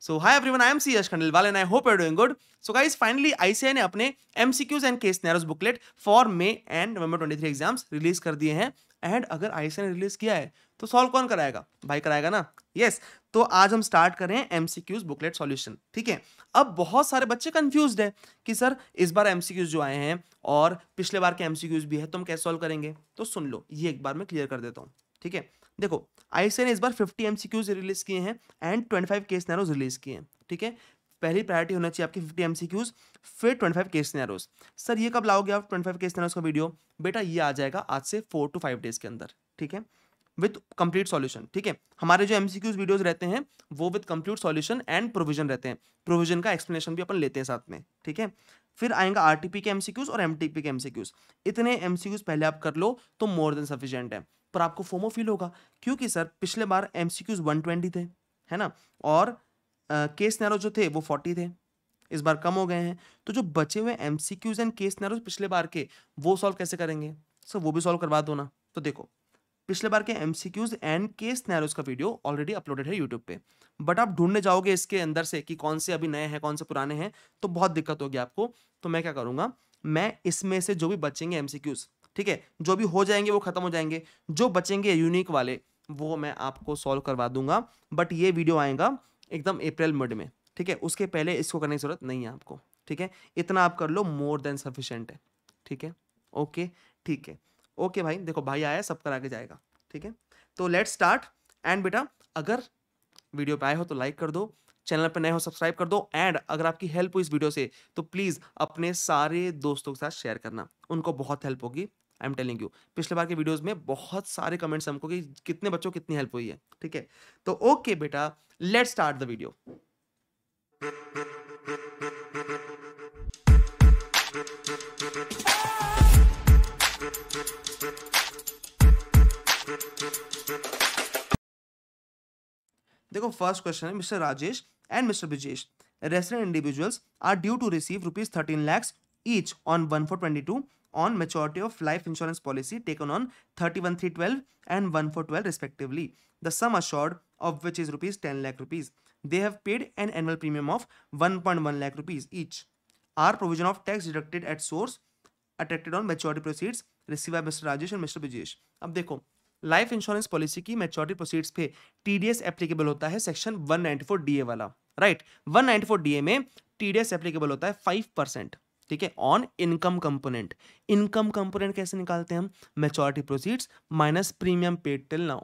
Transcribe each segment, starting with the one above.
So hi everyone I am C Yash Khandelwal and I hope you doing good so guys finally ICAI ने अपने MCQs and case scenarios booklet for May and November 23 exams release कर दिए हैं and अगर ICI ने release किया है तो सॉल्व कौन कराएगा भाई कराएगा ना यस yes. तो आज हम स्टार्ट कर रहे हैं एमसीक्यूज बुकलेट सॉल्यूशन ठीक है अब बहुत सारे बच्चे कंफ्यूज है कि सर इस बार एमसीक्यूज जो आए हैं और पिछले बार के एमसीक्यूज भी है तो हम कैसे सॉल्व करेंगे तो सुन लो ये एक बार मैं क्लियर कर देता हूँ ठीक है देखो आईएसए ने इस बार 50 एमसीक्यूज रिलीज किए हैं एंड 25 केस नैरोज रिलीज किए हैं ठीक है पहली प्रायोरिटी होना चाहिए आपकी 50 एमसीक्यूज फिर 25 केस नैरोज सर ये कब लाओगे आप 25 केस नैरोज का वीडियो बेटा ये आ जाएगा आज से फोर टू फाइव डेज के अंदर ठीक है विद कंप्लीट सॉल्यूशन ठीक है हमारे जो एमसीक्यूज वीडियोज रहते हैं वो with complete solution and provision रहते हैं प्रोविजन का एक्सप्लेनेशन भी अपन लेते हैं साथ में ठीक है फिर आएगा आर के एम और एम के एमसीक्यूज इतने एम पहले आप कर लो तो मोर देन सफिशियंट है पर आपको फोमो फील होगा क्योंकि सर पिछले बार M C Qs one twenty थे है ना और केस नैरो जो थे वो फोर्टी थे इस बार कम हो गए हैं तो जो बचे हुए M C Qs and case scenario पिछले बार के वो सॉल्व कैसे करेंगे सर वो भी सॉल्व करवा दो ना तो देखो पिछले बार के एम एंड के स्नैरोज का वीडियो ऑलरेडी अपलोडेड है यूट्यूब पे बट आप ढूंढने जाओगे इसके अंदर से कि कौन से अभी नए हैं कौन से पुराने हैं तो बहुत दिक्कत होगी आपको तो मैं क्या करूंगा मैं इसमें से जो भी बचेंगे एम ठीक है जो भी हो जाएंगे वो खत्म हो जाएंगे जो बचेंगे यूनिक वाले वो मैं आपको सॉल्व करवा दूंगा बट ये वीडियो आएगा एकदम अप्रैल मिड में ठीक है उसके पहले इसको करने की जरूरत नहीं है आपको ठीक है इतना आप कर लो मोर देन सफिशेंट है ठीक है ओके ठीक है ओके भाई देखो भाई आया सब करा के जाएगा ठीक है तो लेट स्टार्ट एंड बेटा अगर वीडियो पे आए हो तो लाइक कर दो चैनल पर नए हो सब्सक्राइब कर दो एंड अगर आपकी हेल्प हो इस वीडियो से तो प्लीज़ अपने सारे दोस्तों के साथ शेयर करना उनको बहुत हेल्प होगी आई एम टेलिंग यू पिछले बार के वीडियोज में बहुत सारे कमेंट्स हमको कि कितने बच्चों कितनी हेल्प हुई है ठीक है तो ओके बेटा लेट स्टार्ट द वीडियो देखो फर्स्ट क्वेश्चन है mister Rajesh and mister Brijesh resident individuals are due to receive rupees thirteen lakhs each on one four twenty two on maturity of life insurance policy taken on thirty one three twelve and one four twelve respectively the sum assured of which is rupees ten lakh rupees they have paid an annual premium of one point one lakh rupees each are provision of tax deducted at source attracted on maturity proceeds receive by mister Rajesh and mister Brijesh अब देखो life insurance policy की maturity proceeds पे TDS applicable होता है section 194 DA वाला right right, 194 DA में TDS applicable होता है 5 परसेंट ठीक है on income component income component कैसे निकालते हैं हम maturity proceeds minus premium paid till now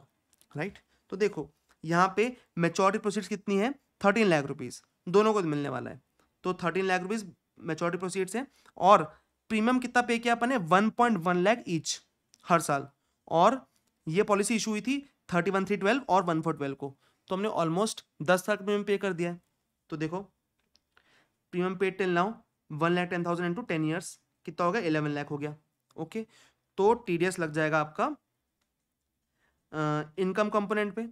right तो देखो यहाँ पे मेच्योरिटी प्रोसीड्स कितनी है थर्टीन लाख रुपीज़ दोनों को मिलने वाला है तो thirteen lakh rupees maturity proceeds है और प्रीमियम कितना पे किया अपने one point one lakh each हर साल और ये पॉलिसी इशू हुई थी थर्टी वन थ्री ट्वेल्व और वन फोर ट्वेल्व को तो हमने ऑलमोस्ट दस लाख प्रीमियम पे कर दिया है तो देखो प्रीमियम पे टेन लाओ one lakh ten thousand into ten years कितना हो गया इलेवन लाख हो गया ओके तो टी लग जाएगा आपका इनकम कंपोनेंट पे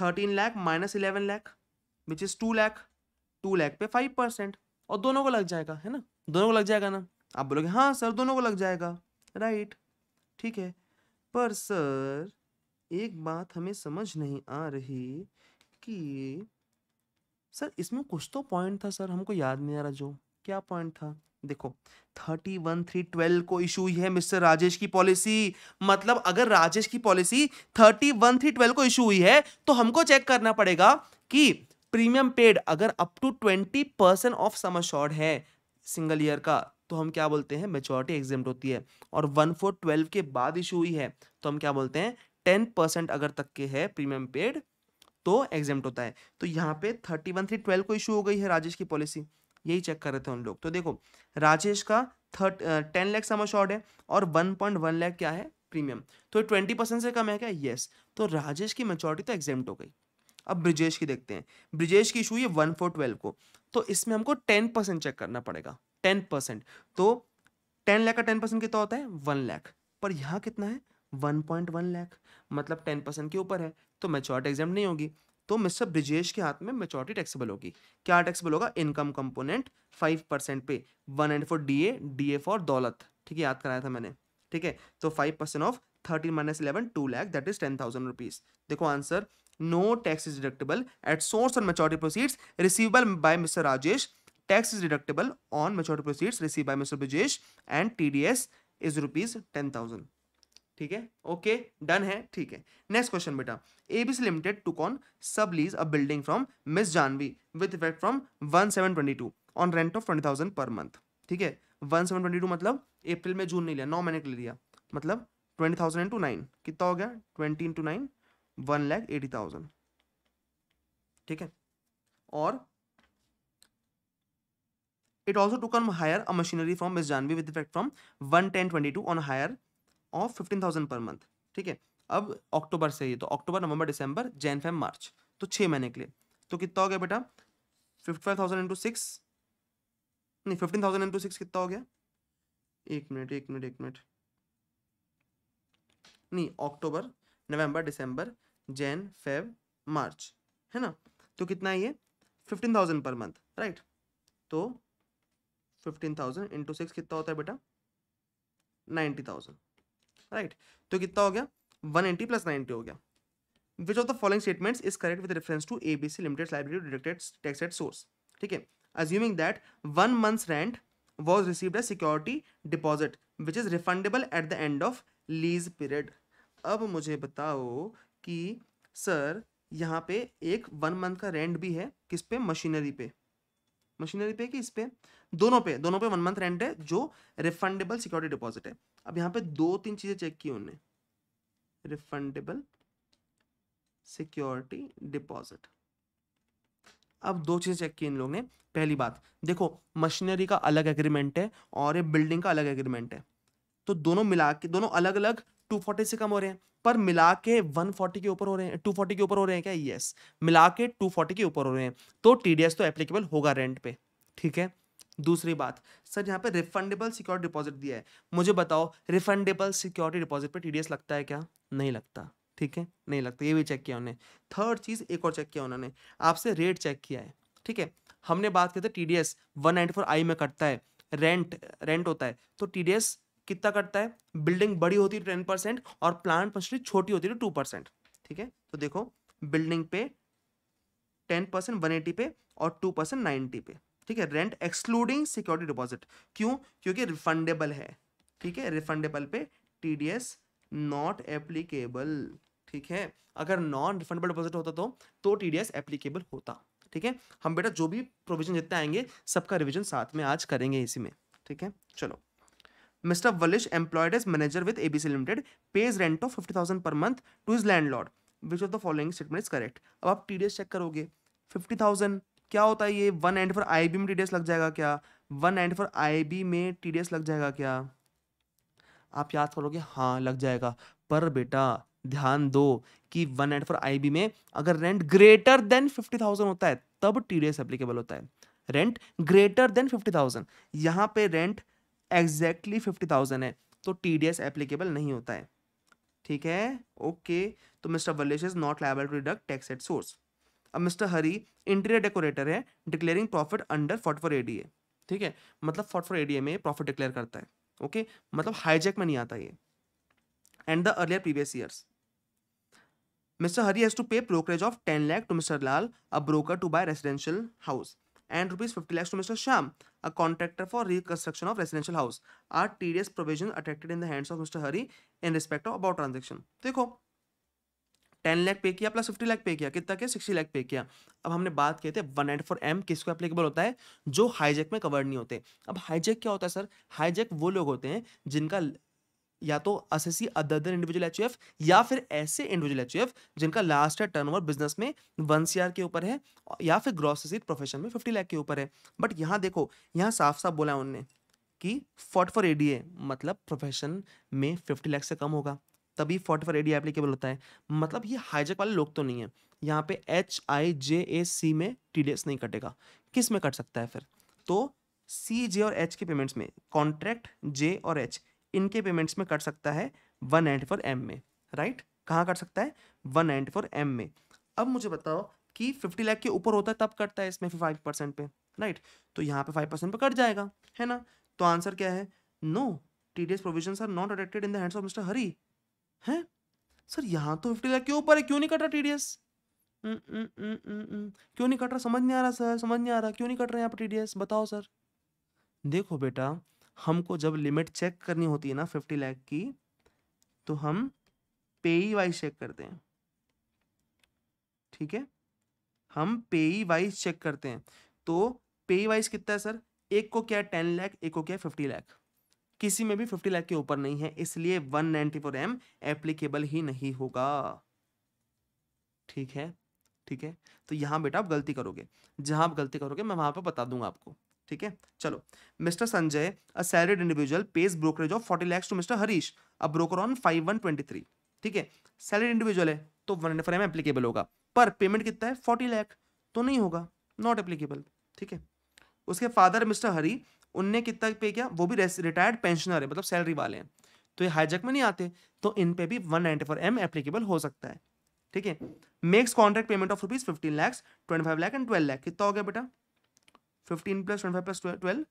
thirteen lakh minus eleven lakh which is two lakh two lakh पे फाइव परसेंट और दोनों को लग जाएगा है ना दोनों को लग जाएगा ना आप बोलोगे हाँ सर दोनों को लग जाएगा राइट ठीक है पर सर एक बात हमें समझ नहीं आ रही कि सर इसमें कुछ तो पॉइंट था सर हमको याद नहीं आ रहा जो क्या पॉइंट था देखो थर्टी वन थ्री ट्वेल्व को इशू है मिस्टर राजेश की पॉलिसी मतलब अगर राजेश की policy thirty one three twelve को इशू हुई है तो हमको चेक करना पड़ेगा कि प्रीमियम पेड अगर up to twenty percent of sum है सिंगल ईयर का तो हम क्या बोलते हैं मेचोरिटी एग्जाम होती है और वन फोर ट्वेल्व के बाद इशू हुई है तो हम क्या बोलते हैं टेन परसेंट अगर तक के है प्रीमियम पेड तो एग्जाम होता है तो यहाँ पे थर्टी वन थ्री ट्वेल्व को इशू हो गई है राजेश की पॉलिसी यही चेक कर रहे थे उन लोग तो देखो राजेश का थर्ट टेन लैख समय शॉर्ट है और वन पॉइंट वन लैख क्या है प्रीमियम तो ट्वेंटी परसेंट से कम है क्या येस तो राजेश की मेचोरिटी तो एग्जाम हो गई अब ब्रिजेश की देखते हैं ब्रिजेश की इशू ये वन फोर ट्वेल्व को तो इसमें हमको टेन परसेंट चेक करना पड़ेगा टेन परसेंट तो टेन लाख का टेन परसेंट कितना होता है वन लाख पर यहाँ कितना है वन पॉइंट वन लाख मतलब टेन परसेंट के ऊपर है तो मेचोरिटी एग्जाम नहीं होगी तो मिस्टर ब्रिजेश के हाथ में मेचोरिटी टैक्सेबल होगी क्या टैक्सेबल होगा इनकम कंपोनेंट फाइव परसेंट पे one and four D A D A for दौलत ठीक है याद कराया था मैंने ठीक है तो five percent of thirteen minus eleven two lakh that is ten thousand rupees देखो answer no tax is deductible at source on maturity proceeds receivable by mister Rajesh tax is deductible on maturity proceeds received by Mr. Brijesh and TDS is rupees ten thousand. ठीक है okay done है ठीक है next question बेटा ABC limited took on sublease a building from miss Janvi with effect from one seven twenty two on rent of twenty thousand per month ठीक है one seven twenty to मतलब अप्रैल में जून नहीं लिया नौ महीने के लिए लिया मतलब ट्वेंटी थाउजेंड इंटू नाइन कितना हो गया twenty into nine one lakh eighty thousand ठीक है और It also took on hire a machinery from Miss Janvi with effect from 11022 on hire of 15,000 per month. ठीक है अब अक्टूबर से ही तो अक्टूबर नवंबर दिसंबर जैन फेब मार्च तो छः महीने के लिए तो कितना हो गया बेटा fifty five thousand into six नहीं फिफ्टीन थाउजेंड इंटू सिक्स कितना हो गया एक मिनट एक मिनट एक मिनट नहीं अक्टूबर नवंबर दिसंबर जैन फेब मार्च है ना तो कितना है ये fifteen thousand per month right तो फिफ्टीन थाउजेंड इंटू सिक्स कितना होता है बेटा नाइन्टी थाउजेंड राइट तो कितना हो गया वन एंटी प्लस नाइन्टी हो गया which of the following statement is correct with reference to A B C limited library deducted tax at source ठीक है assuming that one month rent was receive as security deposit which is refundable at the end of lease period अब मुझे बताओ कि sir यहाँ पे एक one month का रेंट भी है किस पे मशीनरी पे मशीनरी पे कि इस पे दोनों पे दोनों पे वन मंथ रेंट है जो रिफंडेबल सिक्योरिटी डिपॉजिट है अब यहाँ पे दो तीन चीज़ें चेक की उन्होंने रिफंडेबल सिक्योरिटी डिपॉजिट अब दो चीज़ें चेक की इन लोगों ने पहली बात देखो मशीनरी का अलग एग्रीमेंट है और ये बिल्डिंग का अलग एग्रीमेंट है तो दोनों मिला के दोनों अलग अलग 240 से कम हो रहे हैं पर मिला के 140 के ऊपर हो रहे हैं 240 के ऊपर हो रहे हैं क्या यस मिला के 240 के ऊपर हो रहे हैं तो टीडीएस तो एप्लीकेबल होगा रेंट पे ठीक है दूसरी बात सर यहाँ पे रिफंडेबल सिक्योरिटी डिपॉजिट दिया है मुझे बताओ रिफंडेबल सिक्योरिटी डिपॉजिट पे टीडीएस लगता है क्या नहीं लगता ठीक है नहीं लगता ये भी चेक किया उन्होंने थर्ड चीज़ एक और चेक किया उन्होंने आपसे रेट चेक किया है ठीक है हमने बात की थी T D S one four I में कटता है रेंट रेंट होता है तो टी डी एस कितना कटता है बिल्डिंग बड़ी होती है टेन परसेंट और प्लांट मछली छोटी होती है टू तो परसेंट ठीक है तो देखो बिल्डिंग पे टेन परसेंट वन एटी पे और टू परसेंट नाइन्टी पे ठीक है रेंट एक्सक्लूडिंग सिक्योरिटी डिपॉजिट क्यों क्योंकि रिफंडेबल है ठीक है रिफंडेबल पे T D S not applicable ठीक है अगर नॉन रिफंडेबल डिपॉजिट होता तो तो टी डी एस एप्लीकेबल होता ठीक है हम बेटा जो भी प्रोविजन जितने आएंगे सबका रिविजन साथ में आज करेंगे इसी में ठीक है चलो mister Valish employed as manager with ABC limited pays rent of fifty thousand per month to his landlord which of the following statement is correct अब आप टी डी एस चेक करोगे फिफ्टी थाउजेंड क्या होता है ये one and four I B में T लग जाएगा क्या one and four I B में टी लग जाएगा क्या आप याद करोगे हाँ लग जाएगा पर बेटा ध्यान दो कि one and four I B में अगर rent greater than fifty thousand होता है तब टी एप्लीकेबल होता है rent greater than fifty thousand यहाँ पे रेंट एग्जैक्टली फिफ्टी थाउजेंड है तो टी एप्लीकेबल नहीं होता है ठीक है ओके तो mister Valesh is not liable to deduct tax at source अब मिस्टर हरी इंटीरियर डेकोरेटर है declaring profit under forty four ADA ठीक है मतलब फोर्ट फोर एडीए में प्रॉफिट डिक्लेयर करता है ओके मतलब हाईजेक में नहीं आता ये and the earlier previous years mister Hari has to pay brokerage of ten lakh to mister Lal a broker to buy residential house and rupees 50 lakhs to Mr. Sham, a contractor for reconstruction of residential house, are tedious provision attracted in the hands of mister Hari in respect of about transaction देखो ten lakh पे किया plus fifty lakh पे किया कितना क्या sixty lakh पे किया अब हमने बात किए थे वन नाइट फोर एम किसको एप्लीकेबल होता है जो हाईजेक में कवर नहीं होते अब हाईजेक क्या होता है सर हाईजेक वो लोग होते हैं जिनका या तो असेसी अदर इंडिविजुअल एच या फिर ऐसे इंडिविजुअल एच जिनका लास्ट ईयर टर्नओवर बिजनेस में वन सी के ऊपर है या फिर ग्रॉसरी प्रोफेशन में फिफ्टी लाख के ऊपर है बट यहाँ देखो यहाँ साफ साफ बोला है उनने कि फॉट फॉर एडीए मतलब प्रोफेशन में फिफ्टी लाख से कम होगा तभी फोर्टी फोर एडी एप्लीकेबल होता है मतलब ये हाईजेक वाले लोग तो नहीं है यहाँ पे एच आई जे ए सी में टी डी एस नहीं कटेगा किस में कट सकता है फिर तो सी जे और एच के पेमेंट्स में कॉन्ट्रैक्ट जे और एच इनके पेमेंट्स में कट सकता है वन नाइन्टी फोर एम में राइट कहाँ कट सकता है वन नाइन्टी फोर एम में अब मुझे बताओ कि फिफ्टी लाख के ऊपर होता है तब कटता है इसमें फाइव परसेंट पे राइट तो यहाँ पे फाइव परसेंट पे कट जाएगा है ना तो आंसर क्या है no T D S provision are not attracted in the hands of mister Hari हैं सर यहाँ तो फिफ्टी लाख के ऊपर है क्यों नहीं कट रहा टीडीएस हम्म, हम्म, हम्म, क्यों नहीं कट रहा समझ नहीं आ रहा सर समझ नहीं आ रहा क्यों नहीं कट रहा यहाँ पर टीडीएस बताओ सर देखो बेटा हमको जब लिमिट चेक करनी होती है ना फिफ्टी लाख की तो हम पेई वाइज चेक करते हैं ठीक है हम पेई वाइज चेक करते हैं तो पेई वाइज कितना है सर एक को क्या है टेन लाख एक को क्या है फिफ्टी लाख किसी में भी फिफ्टी लाख के ऊपर नहीं है इसलिए one ninety four M applicable ही नहीं होगा ठीक है ठीक है तो यहां बेटा आप गलती करोगे जहां आप गलती करोगे मैं वहां पर बता दूंगा आपको ठीक है चलो mister Sanjay a salaried individual pays brokerage of forty lakhs to mister Harish a broker on five one twenty three ठीक है सैलरीड इंडिविजुअल है तो वन फोर एम एप्लीकेबल होगा पर पेमेंट कितना है फोर्टी लैख तो नहीं होगा नॉट एप्लीकेबल ठीक है उसके फादर मिस्टर हरी उनने कितना पे किया वो भी रिटायर्ड पेंशनर है मतलब सैलरी वाले हैं तो ये हाईजैक में नहीं आते तो इन पे भी one ninety four M applicable हो सकता है ठीक है makes contract payment of rupees fifteen lakhs twenty five lakh and twelve lakh कितना हो गया बेटा fifteen plus twenty five plus twelve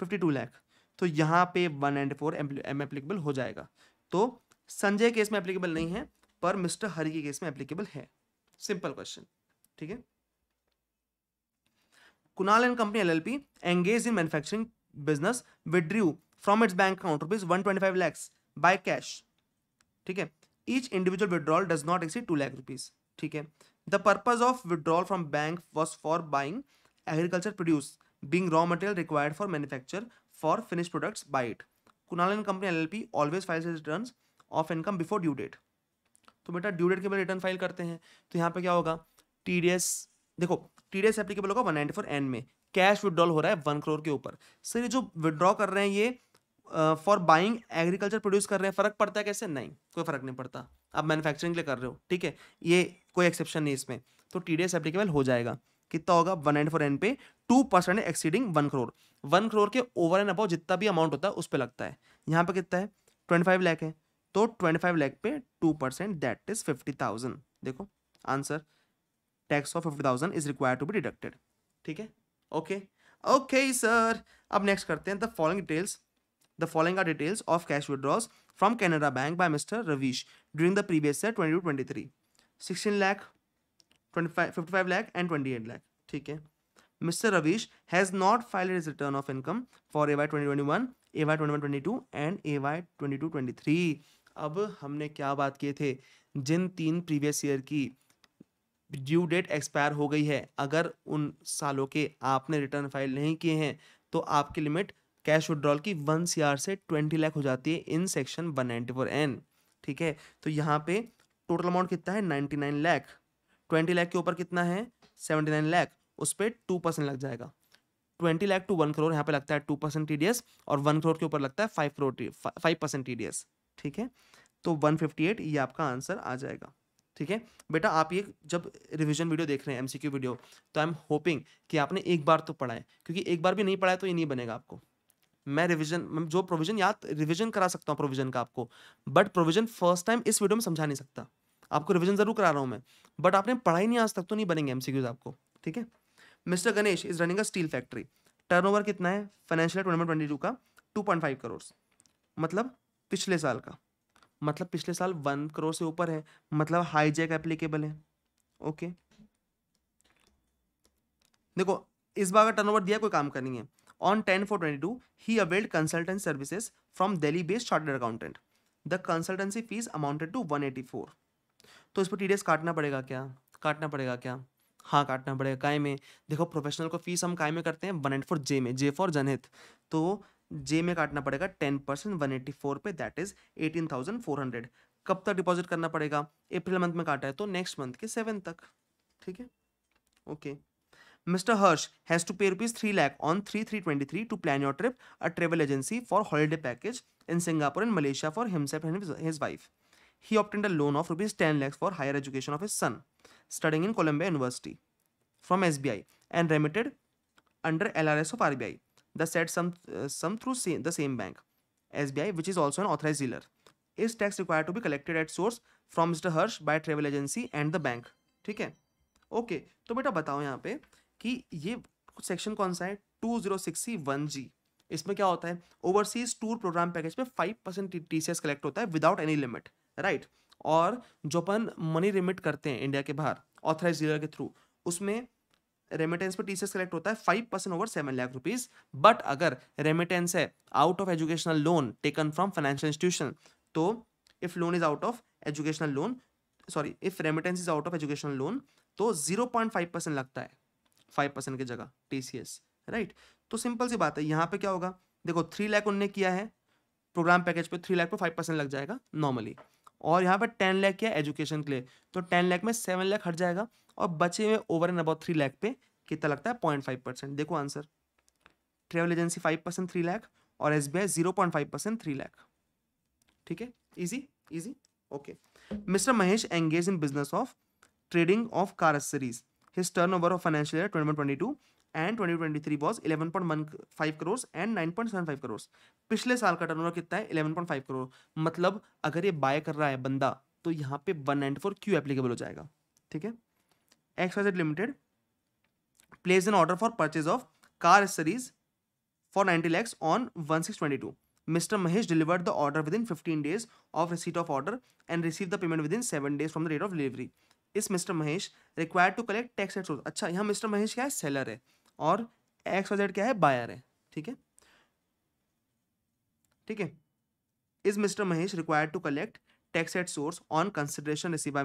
fifty two lakh तो यहाँ पे one ninety four M applicable हो जाएगा तो संजय केस में एप्लीकेबल नहीं है पर मिस्टर हरि के केस में एप्लीकेबल है सिंपल क्वेश्चन ठीक है Kunal and company LLP engage in manufacturing business withdrew from its bank account rupees one twenty five lakhs by cash ठीक है each individual withdrawal does not exceed two lakh rupees ठीक है the purpose of withdrawal from bank was for buying agriculture produce being raw material required for manufacture for finish products by it Kunal and company L L P always file return of income before due date तो बेटा due date के बाद return file करते हैं तो यहाँ पे क्या होगा टी डी एस देखो टी डी एस एप्लीकेबल होगा वन नाइन्टी फोर एन में कैश विदड्रॉल हो रहा है वन करोड़ के ऊपर सर ये जो विदड्रॉ कर रहे हैं ये फॉर बाइंग एग्रीकल्चर प्रोड्यूस कर रहे हैं फ़र्क पड़ता है कैसे नहीं कोई फ़र्क नहीं पड़ता आप मैन्युफैक्चरिंग के लिए कर रहे हो ठीक है ये कोई एक्सेप्शन नहीं इसमें तो टी डी एस एप्लीकेबल हो जाएगा कितना होगा वन एंड फोर एन पे two percent exceeding one crore one crore के ओवर एंड अबाउ जितना भी अमाउंट होता है उस पर लगता है यहाँ पर कितना है ट्वेंटी फाइव लैख है तो ट्वेंटी फाइव लैख पे two percent that is fifty thousand देखो answer tax of fifty thousand is require to be deducted ठीक है ओके ओके सर अब नेक्स्ट करते हैं the following details the following are details of cash withdraws from Canara bank by mister Ravish during the previous year twenty two twenty three sixteen lakh twenty five fifty five lakh and twenty eight lakh ठीक है mister Ravish has not file his return of income for A Y twenty twenty one A Y twenty twenty two and A Y twenty two twenty three अब हमने क्या बात किए थे जिन तीन प्रीवियस ईयर की ड्यू डेट एक्सपायर हो गई है अगर उन सालों के आपने रिटर्न फाइल नहीं किए हैं तो आपकी लिमिट कैश विड्रॉल की वन सी से ट्वेंटी लाख हो जाती है in section one ninety four N ठीक है तो यहाँ पे टोटल अमाउंट कितना है ninety nine lakh twenty lakh के ऊपर कितना है सेवेंटी नाइन लैख उस पर टू परसेंट लग जाएगा twenty lakh to one crore यहाँ पे लगता है टू परसेंट टी और वन करोड़ के ऊपर लगता है five crore five percent T ठीक है तो वन फिफ्टी एट ये आपका आंसर आ जाएगा ठीक है बेटा आप ये जब रिवीजन वीडियो देख रहे हैं एमसीक्यू वीडियो तो आई एम होपिंग कि आपने एक बार तो पढ़ा है क्योंकि एक बार भी नहीं पढ़ा है तो ये नहीं बनेगा आपको मैं रिवीजन जो प्रोविजन याद रिवीजन करा सकता हूँ प्रोविजन का आपको बट प्रोविजन फर्स्ट टाइम इस वीडियो में समझा नहीं सकता आपको रिवीजन जरूर करा रहा हूँ मैं बट आपने पढ़ाई नहीं आज तक तो नहीं बनेंगे एमसीक्यूज आपको ठीक है mister Ganesh is running a steel factory turn कितना है फाइनेंशियल टूर्नामेंट ट्वेंटी टू का टू पॉइंट फाइव करोड़ मतलब पिछले साल का मतलब पिछले साल वन करोड़ से ऊपर है मतलब हाईजेक एप्लीकेबल है ओके देखो इस बार का टर्नओवर दिया कोई काम करनी है on ten four twenty two he availed consultant services from Delhi based delhi accountant the consultancy fees amounted to one eighty four तो इस पर टीडीएस काटना पड़ेगा क्या काटना पड़ेगा क्या हाँ काटना पड़ेगा काय में देखो प्रोफेशनल को फीस हम काय में करते हैं वन एंड फोर जे में जे फॉर जनहित तो जे में काटना पड़ेगा ten percent one eighty four पे that is eighteen thousand four hundred कब तक डिपॉजिट करना पड़ेगा अप्रैल मंथ में काटा है तो नेक्स्ट मंथ के सेवन तक ठीक है okay mister Harsh has to pay rupees three lakh on three three twenty three to plan your trip a travel agency for holiday package in Singapore and Malaysia for himself and his wife ten lakhs for higher education of his son studying in Columbia university from S B I and remitted under L R S of R B I the said sum uh, sum through same, the same bank SBI which is also an authorized dealer is tax required to be collected at source from Mr. Harsh by travel agency and the bank ठीक है okay okay, तो बेटा बताओ यहाँ पे कि ये section कौन सा है two zero six one G इसमें क्या होता है ओवरसीज टूर प्रोग्राम पैकेज में five percent T C S collect होता है विदाउट एनी लिमिट राइट और जो अपन मनी रिमिट करते हैं इंडिया के बाहर ऑथराइज डीलर के थ्रू उसमें रेमिटेंस पर टीसीएस कलेक्ट होता है five percent over seven lakh rupees but अगर रेमिटेंस है out of educational loan taken from financial institution तो if loan is out of educational loan sorry if remittance is out of educational loan तो zero point five percent लगता है five percent की जगह TCS right तो simple सी बात है यहाँ पे क्या होगा देखो थ्री लाख उनने किया है प्रोग्राम पैकेज पे थ्री लाख पे फाइव परसेंट लग जाएगा नॉर्मली और यहाँ पर टेन लाख किया एजुकेशन के लिए तो टेन लाख में सेवन लाख हट जाएगा और बचे हुए over and about three lakh पे कितना लगता है पॉइंट फाइव परसेंट देखो answer travel agency five percent three lakh और S B I zero point five percent three lakh ठीक है easy easy okay mister Mahesh engage in business of trading of car accessories his turnover of financial year twenty twenty two and twenty twenty three was eleven point one five crore and nine point seven five crore पिछले साल का turnover कितना है eleven point five crore मतलब अगर ये bye कर रहा है बंदा तो यहाँ पे one and four Q applicable हो जाएगा ठीक है XYZ Limited placed an order for purchase of car accessories for 90 lakhs on 1622. Mr. Mahesh delivered the order within 15 days of receipt of order and received the payment within 7 days from the date of delivery. Is Mr. Mahesh required to collect tax at source? अच्छा यहाँ Mr. Mahesh क्या है seller है और x Y क्या है buyer है ठीक है ठीक है is mister Mahesh required to collect tax at source on consideration received by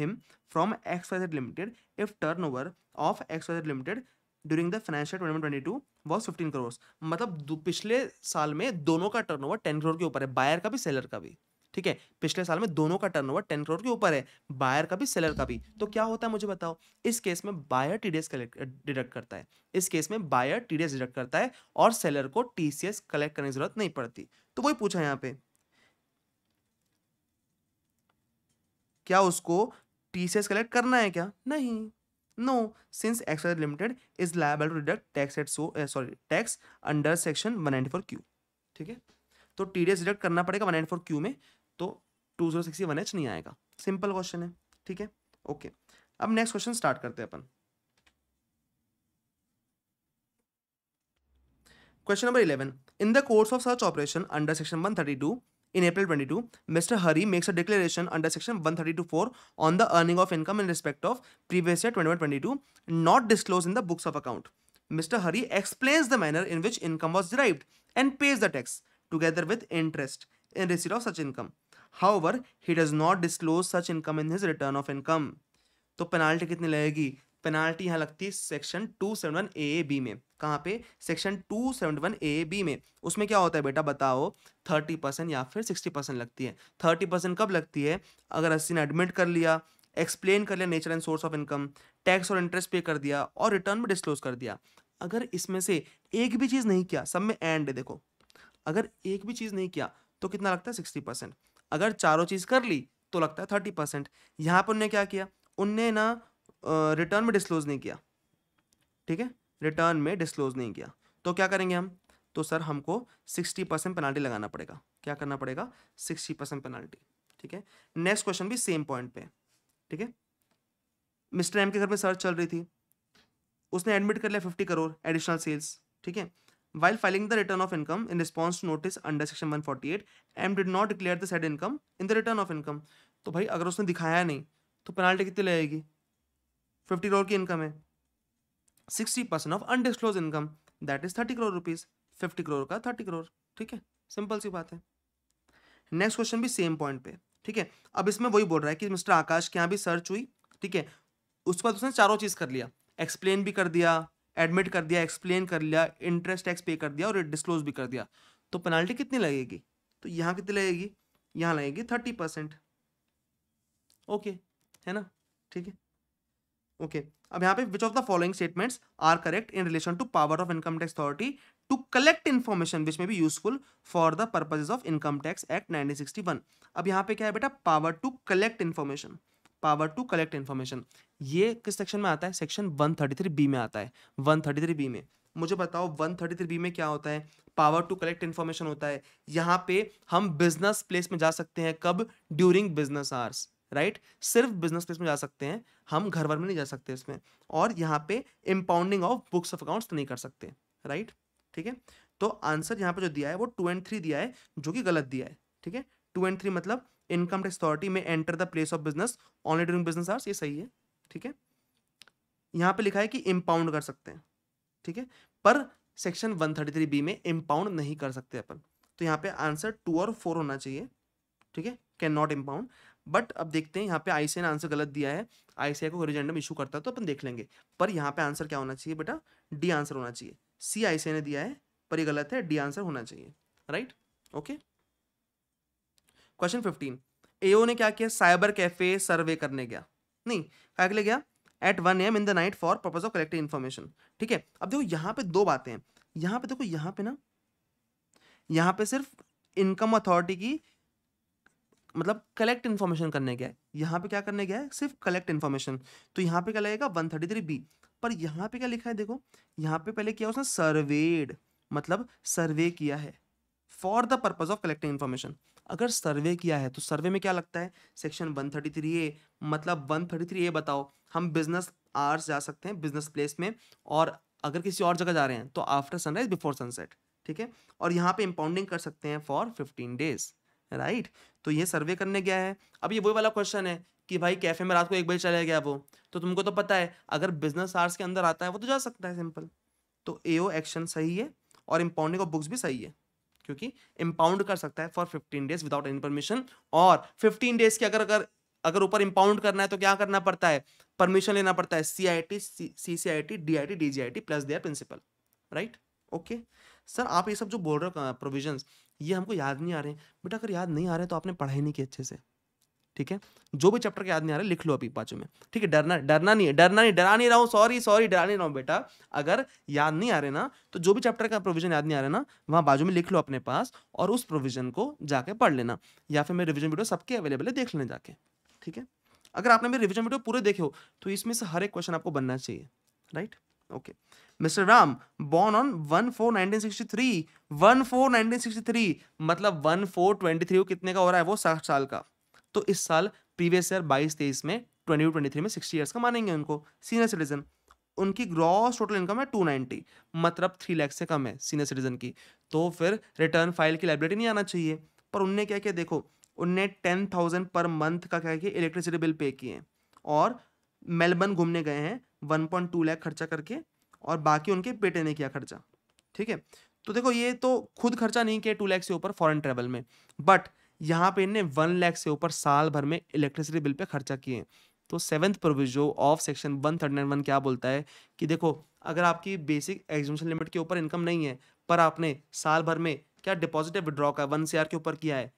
him from XYZ Limited if turnover of XYZ Limited during the financial twenty twenty two was fifteen crore मतलब पिछले साल में दोनों का टर्न ओवर टेन करोड़ के ऊपर है buyer का भी सेलर का भी ठीक है पिछले साल में दोनों का टर्न ओवर टेन करोड़ के ऊपर है बायर का भी सेलर का भी तो क्या होता है मुझे बताओ इस केस में buyer T D S collect deduct करता है इस केस में buyer T D S deduct करता है और सेलर को टी सी एस कलेक्ट करने की जरूरत नहीं पड़ती तो वही पूछा यहाँ पे क्या उसको टी कलेक्ट करना है क्या नहीं नो सिंस एक्सर limited is liable to deduct tax at so sorry tax under section one and four Q ठीक है तो टी डी एस डिडक्ट करना पड़ेगा वन एंड फोर क्यू में तो two zero six one H नहीं आएगा सिंपल क्वेश्चन है ठीक है ओके अब नेक्स्ट क्वेश्चन स्टार्ट करते हैं अपन question number eleven in the course of search operation under section one thirty two In April 22, Mr. Hari makes a declaration under Section 132.4 on the earning of income in respect of previous year 21-22 not disclosed in the books of account. Mr. Hari explains the manner in which income was derived and pays the tax together with interest in receipt of such income. However, he does not disclose such income in his return of income. तो penalty कितनी लगेगी penalty यहाँ लगती है section two seven one A B में कहाँ पे section two seven one A B में उसमें क्या होता है बेटा बताओ थर्टी परसेंट या फिर सिक्सटी परसेंट लगती है थर्टी परसेंट कब लगती है अगर अस्सी ने एडमिट कर लिया एक्सप्लेन कर लिया nature and source of income tax और इंटरेस्ट पे कर दिया और रिटर्न में डिस्क्लोज कर दिया अगर इसमें से एक भी चीज़ नहीं किया सब में एंड है देखो अगर एक भी चीज़ नहीं किया तो कितना लगता है सिक्सटी परसेंट अगर चारों चीज़ कर ली तो लगता है थर्टी परसेंट यहाँ पर उनने क्या किया उनने ना रिटर्न में डिस्क्लोज नहीं किया ठीक है रिटर्न में डिस्क्लोज नहीं किया तो क्या करेंगे हम तो सर हमको सिक्सटी परसेंट पेनाल्टी लगाना पड़ेगा क्या करना पड़ेगा सिक्सटी परसेंट पेनाल्टी ठीक है नेक्स्ट क्वेश्चन भी सेम पॉइंट पे ठीक है मिस्टर एम के घर में सर्च चल रही थी उसने एडमिट कर लिया फिफ्टी करोड़ एडिशनल सेल्स ठीक है while filing the return of income in notice under section one forty eight M did not declare the said income in the return of income तो भाई अगर उसने दिखाया नहीं तो पेनाल्टी कितनी लगेगी फिफ्टी करोड़ की इनकम है sixty percent of undisclosed income that is thirty crore rupees fifty crore का थर्टी करोड़ ठीक है सिंपल सी बात है नेक्स्ट क्वेश्चन भी सेम पॉइंट पे ठीक है अब इसमें वही बोल रहा है कि मिस्टर आकाश के यहाँ भी सर्च हुई ठीक है उसके बाद उसने चारों चीज़ कर लिया एक्सप्लेन भी कर दिया एडमिट कर दिया एक्सप्लेन कर लिया इंटरेस्ट टैक्स पे कर दिया और डिस्क्लोज भी कर दिया तो पेनाल्टी कितनी लगेगी तो यहाँ कितनी लगेगी यहाँ लगेगी थर्टी परसेंट ओके है ना ठीक है ओके अब यहाँ पे which of the following statements are correct in relation to power of income tax authority to collect information which may be useful for the purposes of income tax act nineteen अब यहाँ पे क्या है बेटा power to collect information power to collect information ये किस section में आता है सेक्शन 133 बी में आता है 133 बी में मुझे बताओ 133 बी में क्या होता है पावर टू कलेक्ट इन्फॉर्मेशन होता है यहाँ पे हम बिजनेस प्लेस में जा सकते हैं कब ड्यूरिंग बिजनेस आवर्स राइट सिर्फ बिजनेस प्लेस में जा सकते हैं हम घर भर में नहीं जा सकते इसमें और यहाँ पे impounding of books of accounts नहीं कर सकते राइट ठीक है तो आंसर यहाँ पे जो दिया है वो टू एंड थ्री दिया है जो कि गलत दिया है ठीक है टू एंड थ्री मतलब income tax authority may enter the place of business only during business hours ये सही है ठीक है यहाँ पे लिखा है कि इम्पाउंड कर सकते हैं ठीक है पर section one thirty three B में इम्पाउंड नहीं कर सकते अपन तो यहाँ पे आंसर टू और फोर होना चाहिए ठीक है कैन नॉट इम्पाउंड बट अब देखते हैं यहाँ पे आईसीआई ने आंसर गलत दिया है आईसीआई को हॉरिजेंडम इशू करता है तो अपन देख लेंगे पर यहाँ पे आंसर क्या होना चाहिए बेटा डी आंसर होना चाहिए सी आईसीआई ने दिया है पर ये गलत है डी आंसर होना चाहिए right okay question fifteen AO ने क्या किया साइबर कैफे सर्वे करने गया नहीं क्या के लिए गया at one AM in the night for purpose of collecting information ठीक है अब देखो यहाँ पे दो बातें हैं यहाँ पे देखो यहाँ पे ना यहाँ पे सिर्फ इनकम अथॉरिटी की मतलब कलेक्ट इन्फॉर्मेशन करने गया है यहाँ पे क्या करने गया है सिर्फ कलेक्ट इन्फॉर्मेशन तो यहाँ पे क्या लगेगा वन थर्टी थ्री बी पर यहाँ पे क्या लिखा है देखो यहाँ पे पहले किया उसने सर्वेड मतलब सर्वे किया है for the purpose of collecting information अगर सर्वे किया है तो सर्वे में क्या लगता है section one thirty three A मतलब वन थर्टी थ्री ए बताओ हम बिजनेस आवर्स जा सकते हैं बिजनेस प्लेस में और अगर किसी और जगह जा रहे हैं तो आफ्टर सनराइज बिफोर सनसेट ठीक है और यहाँ पे इंपाउंडिंग कर सकते हैं फॉर फिफ्टीन डेज़ राइट तो ये सर्वे करने गया है अब ये वही वाला क्वेश्चन है कि भाई कैफे में रात को एक बजे चला गया वो तो तुमको तो पता है अगर बिजनेस आर्स के अंदर आता है वो तो जा सकता है सिंपल तो ए एक्शन सही है और इम्पाउंडिंग ऑफ बुक्स भी सही है क्योंकि इम्पाउंड कर सकता है for fifteen days without any permission और फिफ्टीन डेज के अगर अगर अगर ऊपर इम्पाउंड करना है तो क्या करना पड़ता है परमिशन लेना पड़ता है C I T C C I T D I T D G I T plus their principal right okay sir आप ये सब जो बोल रहे हो प्रोविजन ये हमको याद नहीं आ रहे बेटा अगर याद नहीं आ रहे तो आपने पढ़ाई नहीं की अच्छे से ठीक है जो भी चैप्टर के याद नहीं आ रहा लिख लो अभी बाजू में ठीक है डरना डरना नहीं है डरना नहीं डरा नहीं रहा हूँ सॉरी सॉरी डरा नहीं रहा हूँ बेटा अगर याद नहीं आ रहे ना तो जो भी चैप्टर का प्रोविजन याद नहीं आ रहा ना वहाँ बाजू में लिख लो अपने पास और उस प्रोविजन को जाके पढ़ लेना या फिर मेरे रिविजन वीडियो सबके अवेलेबल है देख लेना जाके ठीक है अगर आपने मेरे रिविजन वीडियो पूरे देखे हो तो इसमें से हर एक क्वेश्चन आपको बनना चाहिए right okay mister Ram born on one four nineteen sixty मतलब वन फोर ट्वेंटी कितने का हो रहा है वो साठ साल का तो इस साल प्रीवियस ईयर बाईस तेईस में ट्वेंटी टू थ्री में सिक्सटी ईयर्स का मानेंगे उनको सीनियर सिटीजन उनकी ग्रॉस टोटल इनकम है टू नाइन्टी मतलब थ्री लैख से कम है सीनियर सिटीजन की तो फिर रिटर्न फाइल की लाइबिलिटी नहीं आना चाहिए पर उनने क्या किया देखो उनने टेन थाउजेंड पर मंथ का क्या किया इलेक्ट्रिसिटी बिल पे किए और मेलबर्न घूमने गए हैं वन पॉइंट टू लैख खर्चा करके और बाकी उनके बेटे ने किया खर्चा ठीक है तो देखो ये तो खुद खर्चा नहीं किया टू लैख से ऊपर फॉरन ट्रेवल में बट यहाँ पे इनने वन लैख से ऊपर साल भर में इलेक्ट्रिसिटी बिल पर खर्चा किए तो seventh proviso of section one thirty nine one क्या बोलता है कि देखो अगर आपकी बेसिक एग्जिबिशन लिमिट के ऊपर इनकम नहीं है पर आपने साल भर में क्या डिपॉजिट विड्रॉ का वन सी के ऊपर किया है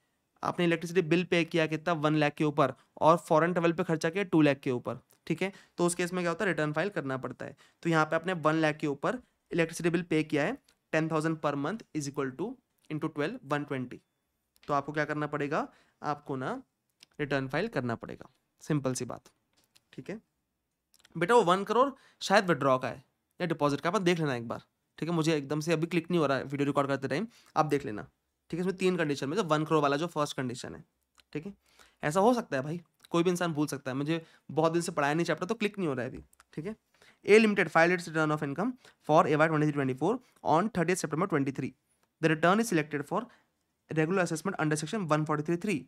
आपने इलेक्ट्रिसिटी बिल पे किया कितना वन लाख के ऊपर और फॉरेन ट्रेवल पे खर्चा किया टू लाख के ऊपर ठीक है तो उस केस में क्या होता है रिटर्न फाइल करना पड़ता है तो यहाँ पे आपने वन लाख के ऊपर इलेक्ट्रिसिटी बिल पे किया है ten thousand per month is equal to into twelve one twenty तो आपको क्या करना पड़ेगा आपको ना रिटर्न फाइल करना पड़ेगा सिंपल सी बात ठीक है बेटा वो वन करोड़ शायद विड्रॉ का है या डिपॉजिट का आप देख लेना एक बार ठीक है मुझे एकदम से अभी क्लिक नहीं हो रहा है वीडियो रिकॉर्ड करते टाइम आप देख लेना ठीक है इसमें तीन कंडीशन में जो वन करोड़ वाला जो फर्स्ट कंडीशन है ठीक है ऐसा हो सकता है भाई कोई भी इंसान भूल सकता है मुझे बहुत दिन से पढ़ाया नहीं चैप्टर तो क्लिक नहीं हो रहा है अभी ठीक है ए लिमिटेड फाइव its return of income for A Y twenty twenty four on thirty September twenty three the return is selected for regular assessment under section one forty three three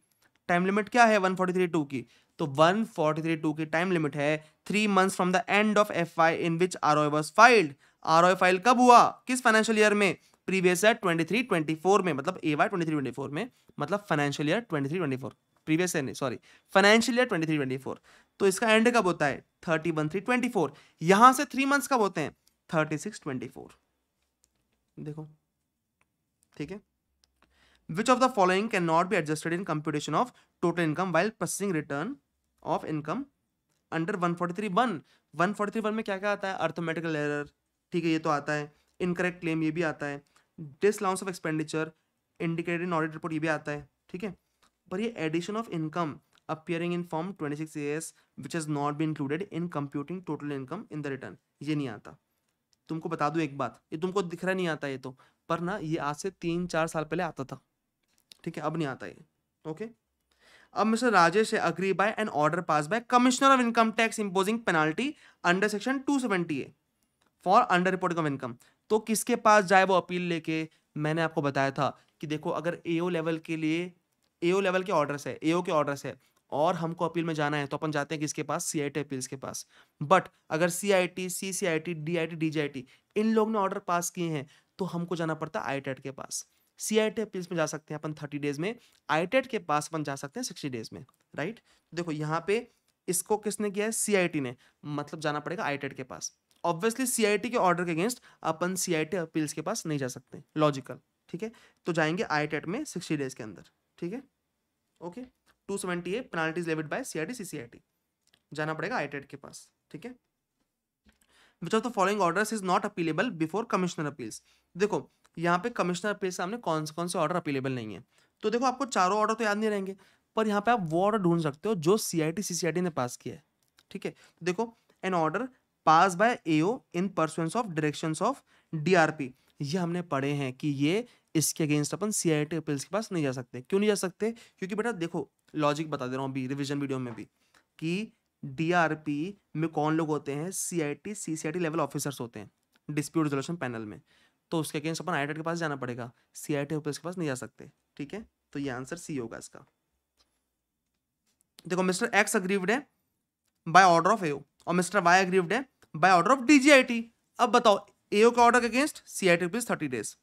time limit क्या है one forty three two की तो one forty three two की time limit है three months from the end of F Y in which R O was filed R O file कब हुआ किस financial year में previous year twenty three twenty four में मतलब A Y twenty three twenty four में मतलब financial year twenty three twenty four previous year नहीं sorry financial year twenty three twenty four तो इसका एंड कब होता है thirty one three twenty four यहां से थ्री मंथ्स कब होते हैं थर्टी सिक्स ट्वेंटी फोर देखो ठीक है which of the following can not be adjusted in computation of total income while processing return of income under one forty three one one forty three one में क्या क्या आता है arithmetical error ठीक है ये तो आता है इनकरेक्ट क्लेम ये भी आता है disallowance of expenditure indicated in audit report ये भी आता है ठीक है पर ये addition of income appearing in form twenty six S which has not be included in computing total income in the return ये नहीं आता तुमको बता दू एक बात ये तुमको दिख रहा नहीं आता ये तो पर ना ये आज से तीन चार साल पहले आता था ठीक है अब नहीं आता ये ओके अब mister Rajesh agree by an order passed by commissioner of income tax imposing penalty under section two seventy A for under reporting of income तो किसके पास जाए वो अपील लेके मैंने आपको बताया था कि देखो अगर एओ लेवल के लिए ए लेवल के ऑर्डर्स है ए के ऑर्डर्स है और हमको अपील में जाना है तो अपन जाते हैं किसके पास सी आई टी अपील्स के पास बट अगर C I T C C I T D I T D G I T इन लोग ने ऑर्डर पास किए हैं तो हमको जाना पड़ता है आई टेट के पास सी आई टी अपील्स में जा सकते हैं अपन थर्टी डेज में आई टेट के पास अपन जा सकते हैं सिक्सटी डेज में राइट देखो यहाँ पे इसको किसने किया है सी आई टी ने मतलब जाना पड़ेगा आई टेट के पास ऑब्वियसली सी आई टी के ऑर्डर के अगेंस्ट अपन सी आई टी अपील्स के पास नहीं जा सकते लॉजिकल ठीक है तो जाएंगे आई टेट में सिक्सटी डेज के अंदर ठीक है okay two seventy eight penalties levied by C R T C C I T जाना पड़ेगा आई e के पास ठीक है which of the following order is not appealable before commissioner appeals देखो यहाँ पे कमिश्नर अपील सामने कौन से कौन से ऑर्डर अपीलेबल नहीं है तो देखो आपको चारों ऑर्डर तो याद नहीं रहेंगे पर यहाँ पे आप वो ऑर्डर ढूंढ सकते हो जो सी I T C C I T ने पास किया है ठीक है तो देखो an order passed by A in pursuance of directions of D R P ये हमने पढ़े हैं कि ये इसके अगेंस्ट अपन सी आई टी अपील्स के पास नहीं जा सकते क्यों नहीं जा सकते क्योंकि बेटा देखो लॉजिक बता दे रहा हूँ अभी रिविजन वीडियो में भी कि डी में कौन लोग होते हैं C I T C C I T level officers होते हैं डिस्प्यूट रिजोल्यूशन पैनल में तो उसके अगेंस्ट अपन आई के पास जाना पड़ेगा सी आई टी के पास नहीं जा सकते ठीक है तो ये आंसर सी होगा इसका देखो मिस्टर एक्स अग्रीव्ड है बाय ऑर्डर ऑफ एओ और मिस्टर वाई अग्रीव्ड है बाय ऑर्डर ऑफ डीजीआईटी अब बताओ एओ का order against C I T appeals thirty days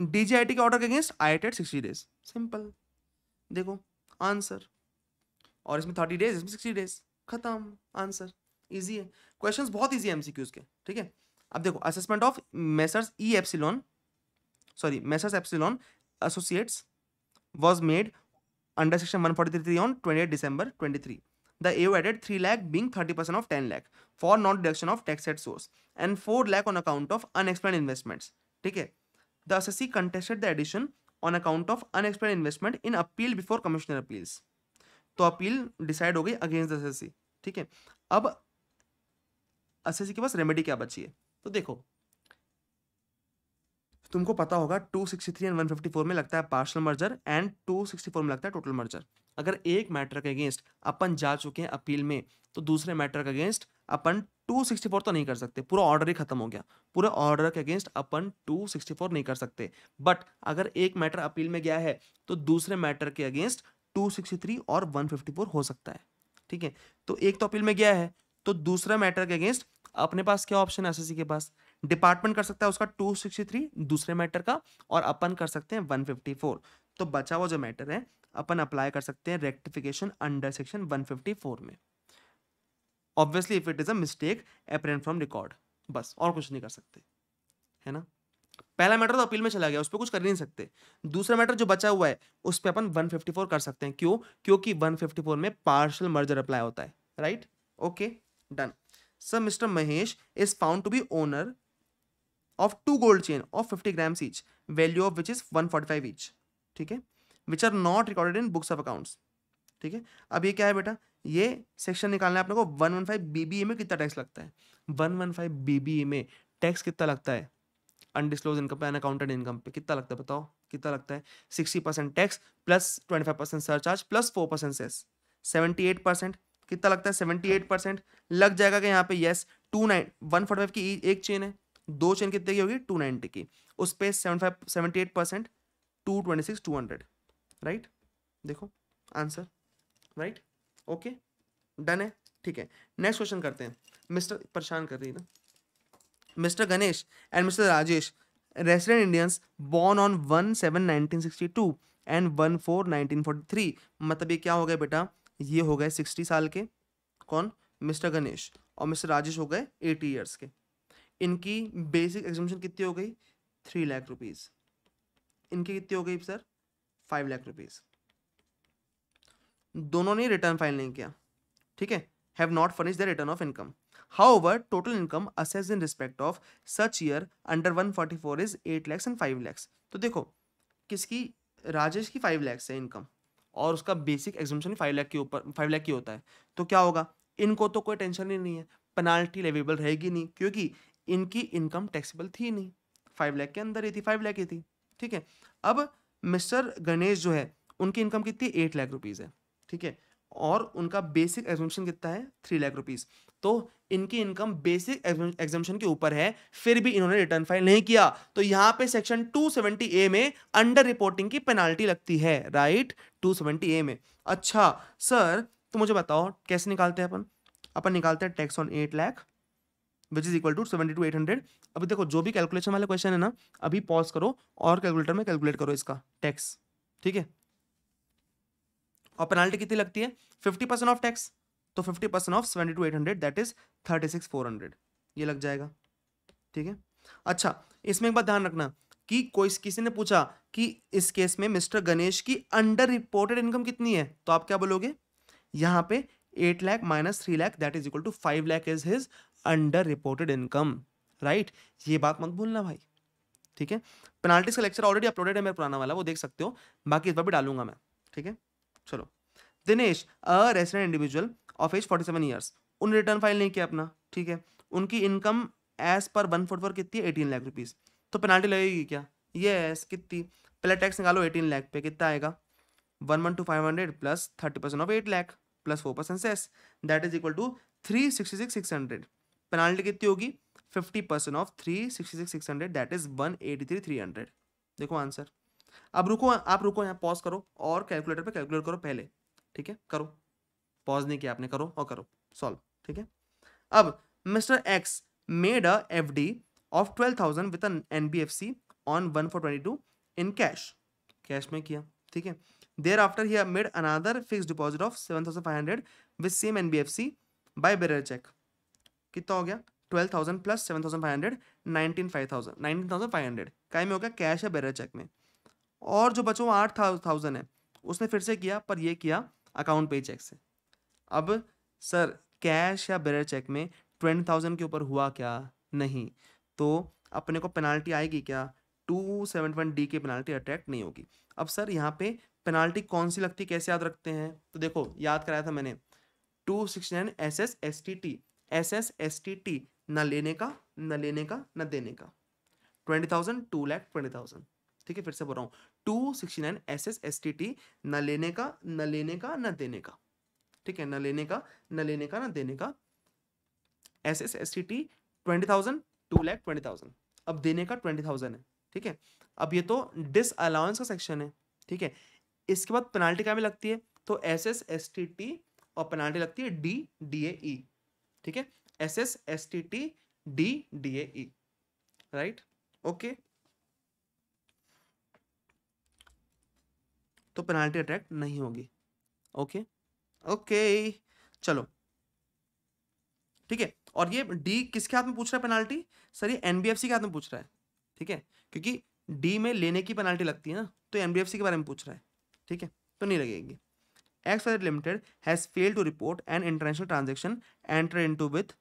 DGIT के ऑर्डर के against ITAT sixty days simple देखो answer और इसमें थर्टी डेज इसमें सिक्सटी डेज खत्म आंसर इजी है क्वेश्चंस बहुत इजी है एमसीक्यूज के ठीक है अब देखो assessment of messrs E epsilon sorry messrs epsilon associates was made under section under section 143 on 28 December 23. The AO added three lakh being thirty percent of ten lakh for non deduction of tax at source and four lakh on account of unexplained investments. ठीक है the assessee contested the addition on account of unexpected investment in appeal before commissioner appeals तो appeal decide हो गई against assessee ठीक है अब assessee के पास remedy क्या बची है तो देखो तुमको पता होगा 263 एंड 154 में लगता है पार्शल मर्जर एंड 264 में लगता है टोटल मर्जर अगर एक मैटर के अगेंस्ट अपन जा चुके हैं अपील में तो दूसरे मैटर के अगेंस्ट अपन 264 तो नहीं कर सकते पूरा ऑर्डर ही खत्म हो गया पूरे ऑर्डर के अगेंस्ट अपन 264 नहीं कर सकते बट अगर एक मैटर अपील में गया है तो दूसरे मैटर के अगेंस्ट 263 और 154 हो सकता है ठीक है तो एक तो अपील में गया है तो दूसरा मैटर के अगेंस्ट अपने पास क्या ऑप्शन है एसएससी के पास डिपार्टमेंट कर सकता है उसका 263 दूसरे मैटर का और अपन कर सकते हैं 154 तो बचा हुआ जो मैटर है अपन अप्लाई कर सकते हैं रेक्टिफिकेशन अंडर सेक्शन 154 में obviously if it is a mistake apparent from record बस और कुछ नहीं कर सकते है ना पहला मैटर तो अपील में चला गया उस पर कुछ कर नहीं सकते दूसरा मैटर जो बचा हुआ है उस पर अपन 154 कर सकते हैं क्यों क्योंकि 154 में पार्शल मर्जर अप्लाई होता है right okay done sir mister Mahesh is found to be owner of two gold chain of 50 grams each value of which is 145 forty five each ठीक है which are not recorded in books of account ठीक है अब ये क्या है बेटा ये सेक्शन निकालना है अपने को वन वन फाइव ए में कितना टैक्स लगता है वन वन फाइव ए में टैक्स कितना लगता है अनडिस्क्लोज इनकम पे अनअकाउंटेड इनकम पे कितना लगता है बताओ कितना लगता है sixty percent tax plus twenty five percent surcharge plus four percent cess seventy eight percent कितना लगता है सेवेंटी एट परसेंट लग जाएगा कि यहाँ पे yes two nine one forty five की एक चेन है दो चेन कितने की होगी टू नाइनटी की उस पर seven five seventy eight percent two twenty six two hundred right देखो आंसर राइट ओके डन है ठीक है नेक्स्ट क्वेश्चन करते हैं मिस्टर परेशान कर रही है ना mister Ganesh and mister Rajesh resident Indians born on one seven nineteen sixty two and one four nineteen forty three मतलब ये क्या हो गया बेटा ये हो गए सिक्सटी साल के कौन मिस्टर गणेश और मिस्टर राजेश हो गए एटी ईयर्स के इनकी बेसिक एग्जामेशन कितनी हो गई थ्री लाख रुपीज़ इनकी कितनी हो गई सर फाइव लाख रुपीज़ दोनों ने रिटर्न फाइल नहीं किया ठीक है have not furnish the return of income however total income assess in respect of such year under one forty four is eight lakhs and five lakhs तो देखो किसकी राजेश की फाइव लैक्स है इनकम और उसका बेसिक एग्जामेशन फाइव लैख के ऊपर फाइव लैख की होता है तो क्या होगा इनको तो कोई टेंशन ही नहीं है पेनाल्टी लेवेबल रहेगी नहीं क्योंकि इनकी इनकम टैक्सीबल थी नहीं फाइव लैख के अंदर ही थी फाइव लाख ही थी ठीक है अब मिस्टर गणेश जो है उनकी इनकम कितनी एट लाख रुपीज़ है ठीक है और उनका बेसिक एग्जामेशन कितना है थ्री लाख रुपीज़ तो इनकी इनकम बेसिक एग्जामेशन के ऊपर है फिर भी इन्होंने रिटर्न फाइल नहीं किया तो यहां पे सेक्शन 270 ए में अंडर रिपोर्टिंग की पेनाल्टी लगती है राइट 270 ए में अच्छा सर तो मुझे बताओ कैसे निकालते हैं अपन अपन निकालते हैं tax on eight lakh which is equal to seventy two eight hundred अभी देखो जो भी कैलकुलेशन वाला क्वेश्चन है ना अभी पॉज करो और कैलकुलेटर में कैलकुलेट करो इसका टैक्स ठीक है और पेनाल्टी कितनी लगती है फिफ्टी परसेंट ऑफ टैक्स तो fifty percent of seventy two eight hundred that is thirty six four hundred ये लग जाएगा ठीक है अच्छा इसमें एक बात ध्यान रखना कि कोई किसी ने पूछा कि इस केस में मिस्टर गणेश की अंडर रिपोर्टेड इनकम कितनी है तो आप क्या बोलोगे यहाँ पे eight lakh minus three lakh that is equal to five lakh is his under reported income right ये बात मत भूलना भाई ठीक है पेनाल्टीज का लेक्चर ऑलरेडी अपलोडेड है मेरा पुराना वाला वो देख सकते हो बाकी इस बार भी डालूंगा मैं ठीक है चलो Dinesh a resident individual of age forty seven years उन रिटर्न फाइल नहीं किया अपना ठीक है उनकी इनकम एज पर वन फोर्टी फोर कितनी है एटीन लाख रुपीज़ तो पेनाल्टी लगेगी क्या ये yes, कितनी पहले टैक्स निकालो एटीन लाख पे कितना आएगा one one two five hundred plus thirty percent of eight lakh plus four percent cess that is equal to three sixty six six hundred penalty कितनी होगी fifty percent of three sixty six six hundred that is one eighty three three hundred देखो answer अब रुको आप रुको यहाँ pause करो और कैलकुलेटर पे कैलकुलेट करो पहले ठीक है करो पॉज नहीं किया आपने करो और करो सॉल्व ठीक है अब mister X made a F D of twelve thousand with N B F C on one four twenty two in cash cash में किया ठीक है thereafter he made another fixed deposit of seven thousand five hundred with same N B F C by bearer cheque कितना हो गया twelve thousand plus seven thousand five hundred nineteen five thousand nineteen thousand five hundred काय में हो गया cash है बेर check में और जो बच्चों आठ थाउजेंड है उसने फिर से किया पर यह किया अकाउंट पे चेक से अब सर कैश या बेर चेक में ट्वेंटी थाउजेंड के ऊपर हुआ क्या नहीं तो अपने को पेनाल्टी आएगी क्या टू सेवन वन डी की पेनाल्टी अट्रैक्ट नहीं होगी अब सर यहाँ पे पेनाल्टी कौन सी लगती कैसे याद रखते हैं तो देखो याद कराया था मैंने two sixty nine S S S T T S S S T T न लेने का न लेने का न देने का twenty thousand two lakh twenty thousand ठीक है फिर से बोल रहा हूँ two sixty nine S S S T T न लेने का न लेने का न देने का ठीक है न लेने का न लेने का न देने का S S S T T twenty thousand two lakh twenty thousand अब देने का ट्वेंटी थाउजेंड है ठीक है अब ये तो डिस अलाउंस का सेक्शन है ठीक है इसके बाद पेनाल्टी क्या में लगती है तो S S S T T और पेनाल्टी लगती है डी डी ए ई ठीक है S S S T T D D A E right okay तो पेनाल्टी अट्रैक्ट नहीं होगी ओके ओके चलो ठीक है और ये डी किसके हाथ में पूछ रहा है पेनाल्टी सर ये एनबीएफसी के हाथ में पूछ रहा है ठीक है क्योंकि डी में लेने की पेनाल्टी लगती है ना तो एनबीएफसी के बारे में पूछ रहा है ठीक है तो नहीं लगेगी X Y limited has fail to report an international transaction enter into with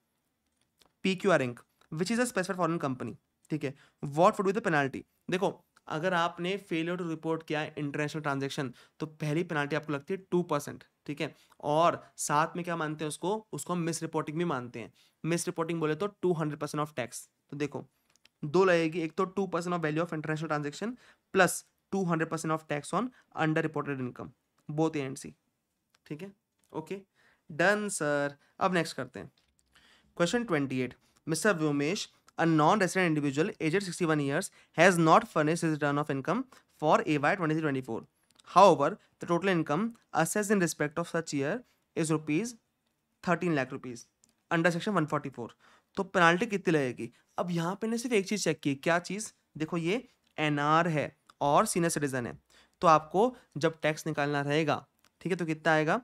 P Q R Inc which is a specified foreign company ठीक है what would be the penalty देखो अगर आपने फेलियर टू रिपोर्ट किया है international transaction तो पहली penalty आपको लगती है टू परसेंट ठीक है और साथ में क्या मानते हैं उसको उसको हम मिस रिपोर्टिंग भी मानते हैं मिस रिपोर्टिंग बोले तो two hundred percent of tax तो देखो दो लगेगी एक तो two percent of value of international transaction plus two hundred percent of tax on under reported income both and C ठीक है ओके डन सर अब नेक्स्ट करते हैं question twenty eight mister Vyomesh a non-resident individual aged 61 years has not furnished his return of income for AY 23-24. However, the total income assessed in respect of such year is rupees 13 lakh rupees under section 144. तो penalty कितनी लगेगी अब यहाँ पे ने सिर्फ एक चीज़ check की क्या चीज़ देखो ये एनआर है और सीनियर सिटीजन है तो आपको जब टैक्स निकालना रहेगा ठीक है तो कितना आएगा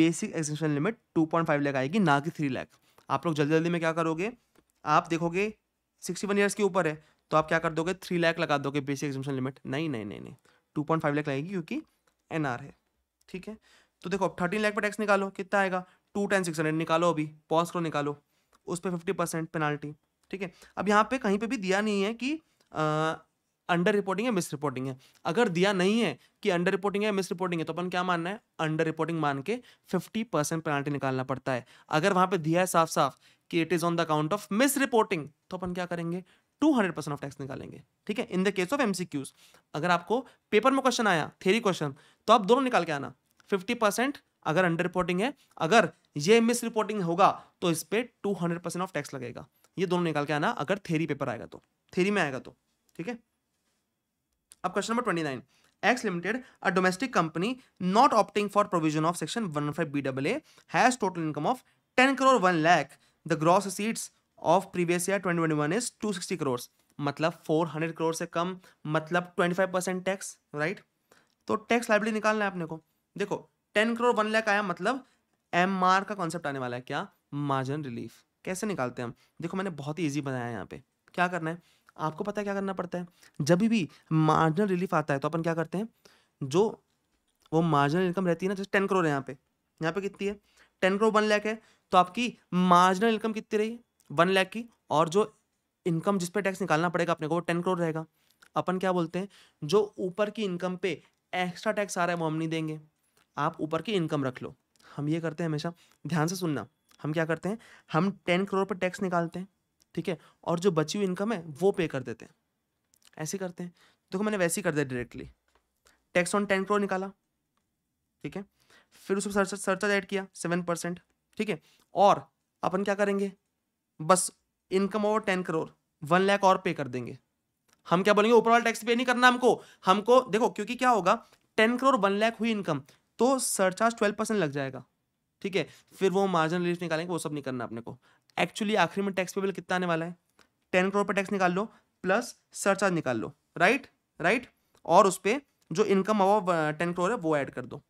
बेसिक एक्सटेंशन लिमिट 2.5 लाख आएगी ना कि 3 लाख आप लोग जल्दी जल्दी में क्या करोगे आप देखोगे सिक्सटी वन ईयर्स के ऊपर है तो आप क्या कर दोगे थ्री लाख लगा दोगे बेसिक एग्जामेशन लिमिट नहीं नहीं नहीं नहीं टू पॉइंट फाइव लाख लगेगी क्योंकि एन आर है ठीक है तो देखो अब थर्टीन लाख पर टैक्स निकालो कितना आएगा टू टेन सिक्स हंड्रेड निकालो अभी पॉज करो निकालो उस पर फिफ्टी परसेंट पेनाल्टी ठीक है अब यहाँ पे कहीं पे भी दिया नहीं है कि अंडर रिपोर्टिंग है मिस रिपोर्टिंग है अगर दिया नहीं है कि अंडर रिपोर्टिंग है मिस रिपोर्टिंग है तो अपन क्या मानना है अंडर रिपोर्टिंग मान के फिफ्टी परसेंट पेनाल्टी निकालना पड़ता है अगर वहाँ पे दिया है साफ साफ कि it is on the account of misreporting तो अपन क्या करेंगे 200 परसेंट ऑफ टैक्स निकालेंगे ठीक है in the case of MCQs अगर आपको पेपर में क्वेश्चन आया थेरी क्वेश्चन तो आप दोनों निकाल के आना 50 अगर अंडर रिपोर्टिंग है अगर ये मिस रिपोर्टिंग होगा तो इस पर टू ऑफ टैक्स लगेगा ये दोनों निकाल के आना अगर थेरी पेपर आएगा तो थेरी में आएगा तो ठीक है अब question number twenty nine X Limited, a domestic company not opting for provision of section 115 BAA, has total income of 10 crore 1 lakh the gross receipts of previous year twenty twenty one is two sixty मतलब four hundred crore से कम मतलब twenty five percent tax right तो tax liability निकालना है अपने को देखो टेन करोड़ वन लैक आया मतलब एम आर का कॉन्सेप्ट आने वाला है क्या मार्जिन रिलीफ कैसे निकालते हैं हम देखो मैंने बहुत ही ईजी बनाया यहाँ पे क्या करना है आपको पता है क्या करना पड़ता है जब भी मार्जिनल रिलीफ आता है तो अपन क्या करते हैं जो वो मार्जिनल इनकम रहती है ना जैसे टेन करोड़ है यहाँ पे यहाँ पे कितनी है टेन करोड़ वन लैक है तो आपकी मार्जिनल इनकम कितनी रही वन लैख की और जो इनकम जिस पे टैक्स निकालना पड़ेगा अपने को वो टेन करोड़ रहेगा अपन क्या बोलते हैं जो ऊपर की इनकम पे एक्स्ट्रा टैक्स आ रहा है वो हम नहीं देंगे आप ऊपर की इनकम रख लो हम ये करते हैं हमेशा ध्यान से सुनना हम क्या करते हैं हम टेन करोड़ पर टैक्स निकालते हैं ठीक है और जो बची हुई इनकम है वो पे कर देते हैं ऐसे करते हैं देखो मैंने वैसे ही कर दिया directly tax on ten crore निकाला ठीक है फिर उसको सर्च सर्चार्ज ऐड किया सेवन परसेंट ठीक है और अपन क्या करेंगे बस income over ten crore one lakh और पे कर देंगे हम क्या बोलेंगे ऊपर वाला टैक्स पे नहीं करना हमको हमको देखो क्योंकि क्या होगा टेन करोड़ वन लाख हुई इनकम तो सरचार्ज ट्वेल्व परसेंट लग जाएगा ठीक है फिर वो मार्जिन रिलीफ निकालेंगे वो सब नहीं करना अपने को एक्चुअली आखिरी में टैक्स पेबल कितना आने वाला है टेन करोड़ पर टैक्स निकाल लो प्लस सरचार्ज निकाल लो राइट राइट और उस पर जो इनकम अबाव टेन करोड़ है वो ऐड कर दो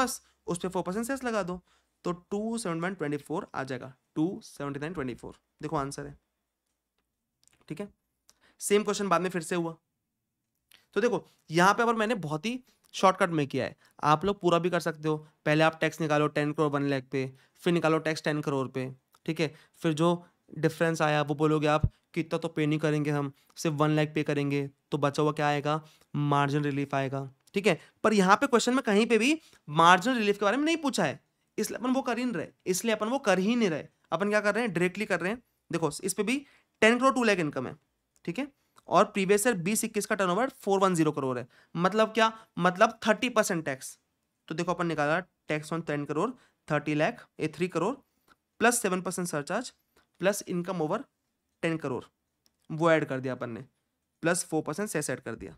बस उस पर फोर परसेंट सेस लगा दो तो टू सेवन ट्वेंटी फोर आ जाएगा two seventy nine twenty four देखो आंसर है ठीक है सेम क्वेश्चन बाद में फिर से हुआ तो देखो यहां पे अब मैंने बहुत ही शॉर्टकट में किया है आप लोग पूरा भी कर सकते हो पहले आप टैक्स निकालो टेन करोड़ वन लैख पे फिर निकालो टैक्स टेन करोड़ पे ठीक है फिर जो डिफरेंस आया वो बोलोगे आप कितना तो पे नहीं करेंगे हम सिर्फ वन लैख पे करेंगे तो बचा हुआ क्या आएगा मार्जिन रिलीफ आएगा ठीक है पर यहाँ पे क्वेश्चन में कहीं पे भी मार्जिन रिलीफ के बारे में नहीं पूछा है इसलिए अपन वो कर ही नहीं रहे इसलिए अपन वो कर ही नहीं रहे अपन क्या कर रहे हैं डायरेक्टली कर रहे हैं देखो इस पर भी ten crore two lakh income है ठीक है और प्रीवियस ईयर बीस इक्कीस का turnover four one zero crore है मतलब क्या मतलब थर्टी परसेंट टैक्स तो देखो अपन निकाला tax on ten crore thirty lakh a three crore plus seven percent surcharge plus income over ten crore वो ऐड कर दिया अपन ने plus four percent cess add कर दिया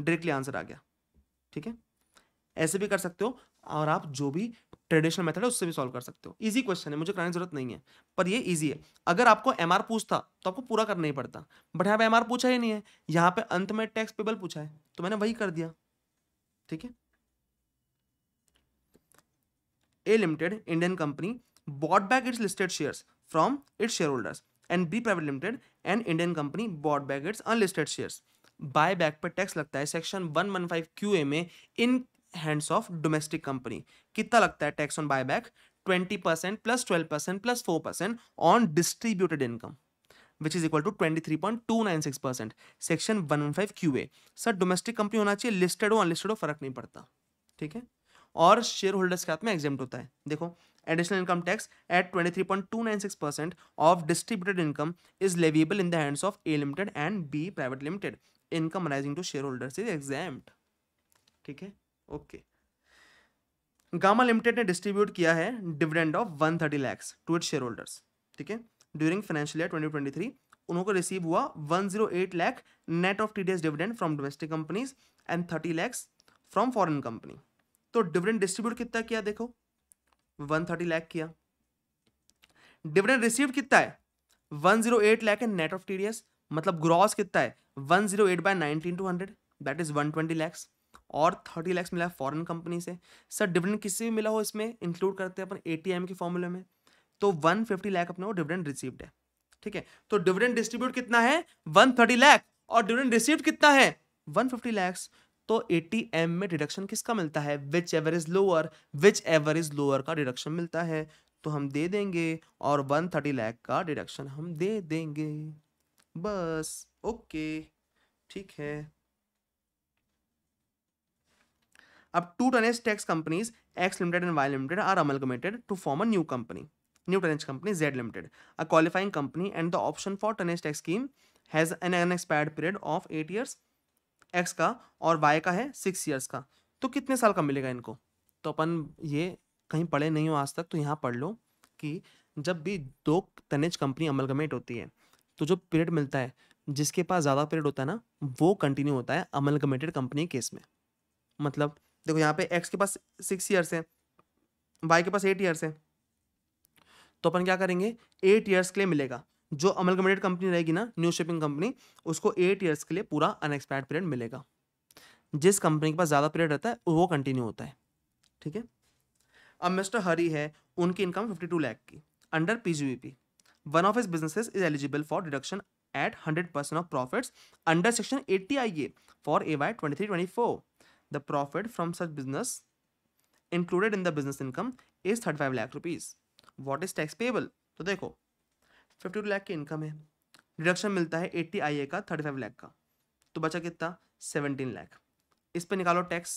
डायरेक्टली आंसर आ गया ठीक है ऐसे भी कर सकते हो और आप जो भी ट्रेडिशनल मेथड है उससे भी सॉल्व कर सकते हो इजी क्वेश्चन है मुझे कराने जरूरत नहीं है पर ये इजी है अगर आपको एम पूछता तो आपको पूरा करना ही पड़ता बट यहाँ पे एम पूछा ही नहीं है यहाँ पे अंत में टैक्स पेबल पूछा है तो मैंने वही कर दिया ठीक है A limited Indian company bought back its listed share from its share holders and B private limited and Indian company bought back its unlisted share buyback पर टैक्स लगता है section one one five Q A में in hands of domestic company कितना लगता है tax on buyback 20 percent plus twelve percent plus four percent on distributed income which is equal to twenty three point two nine six percent section one one five Q A sir domestic company होना चाहिए listed हो unlisted हो फर्क नहीं पड़ता ठीक है और शेयर होल्डर्स के हाथ में एग्जेम्प्ट होता है देखो additional income tax at twenty three additional income tax at 23.296% of distributed income is leviable in the of A limited and B private limited income rising to share holders is exempt. ठीक है okay gamma limited ने distribute किया है dividend of one thirty lakhs to it share holders ठीक है during financial year twenty twenty three उनको receive हुआ one zero eight lakh net of TDS dividend from domestic companies and thirty lakhs from foreign company तो dividend distribute कितना किया देखो one thirty lakh किया dividend receive कितना है one zero eight lakh and net of TDS मतलब ग्रॉस कितना है one zero eight by nineteen two hundred that is one twenty lakhs और थर्टी लैक्स मिला है फॉरन कंपनी से सर डिविडेंड किसी भी मिला हो इसमें इंक्लूड करते हैं अपन ए टी एम के फॉर्मूले में तो वन फिफ्टी लैख अपने डिविडेंड रिसीव्ड है ठीक है तो डिविडेंड डिस्ट्रीब्यूट कितना है वन थर्टी लैख और डिविडेंड रिसीव्ड कितना है वन फिफ्टी लैक्स तो ए टी एम में डिडक्शन किसका मिलता है whichever is lower whichever is lower का डिडक्शन मिलता है तो हम दे देंगे और वन थर्टी लैख का डिडक्शन हम दे देंगे बस ओके ठीक है अब two tonnage tax companies X limited and Y limited are amalgamated to form a new company new tonnage company Z limited a qualifying company and the option for tonnage tax scheme has an unexpired period of eight years X का और Y का है six years का तो कितने साल का मिलेगा इनको तो अपन ये कहीं पढ़े नहीं हो आज तक तो यहाँ पढ़ लो कि जब भी दो टनेज कंपनी अमल कमेट होती है तो जो पीरियड मिलता है जिसके पास ज़्यादा पीरियड होता है ना वो कंटिन्यू होता है अमल कमेटेड कंपनी केस में मतलब देखो यहाँ पे एक्स के पास सिक्स ईयर्स है वाई के पास एट ईयर्स है तो अपन क्या करेंगे एट ईयर्स के लिए मिलेगा जो अमल अमलगमेटेड कंपनी रहेगी ना न्यू शिपिंग कंपनी उसको एट ईयर्स के लिए पूरा अनएक्सपायर्ड पीरियड मिलेगा जिस कंपनी के पास ज़्यादा पीरियड रहता है वो कंटिन्यू होता है ठीक है अब मिस्टर हरी है उनकी इनकम फिफ्टी टू लैख की under P one of his businesses is eligible for deduction at hundred percent of profits under section eighty A for A Y twenty three twenty four the profit from such business included in the business income is thirty five lakh rupees what is tax payable तो देखो fifty two lakh की income है deduction मिलता है eighty I ए का thirty five lakh का तो बचा कितना सेवनटीन लाख इस पर निकालो टैक्स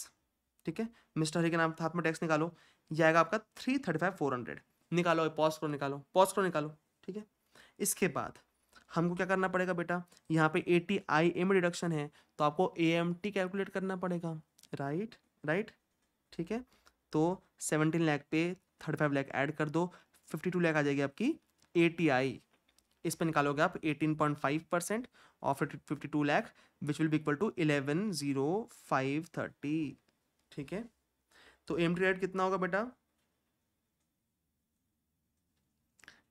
ठीक है मिस्टर हरी के नाम हाथ में टैक्स निकालो ये आएगा आपका three thirty five four hundred निकालो पॉज करो निकालो पॉज करो निकालो ठीक है इसके बाद हमको क्या करना पड़ेगा बेटा यहाँ पे ए टी आई ए में डिडक्शन है तो आपको ए एम टी कैलकुलेट करना पड़ेगा राइट राइट ठीक है तो सेवनटीन लैख पे थर्टी फाइव लैख ऐड कर दो फिफ्टी टू लैख आ जाएगी आपकी ए टी आई इस पर निकालोगे आप एटीन पॉइंट फाइव परसेंट और fifty two lakh which will be equal to eleven zero five thirty ठीक है तो एम टी रेट कितना होगा बेटा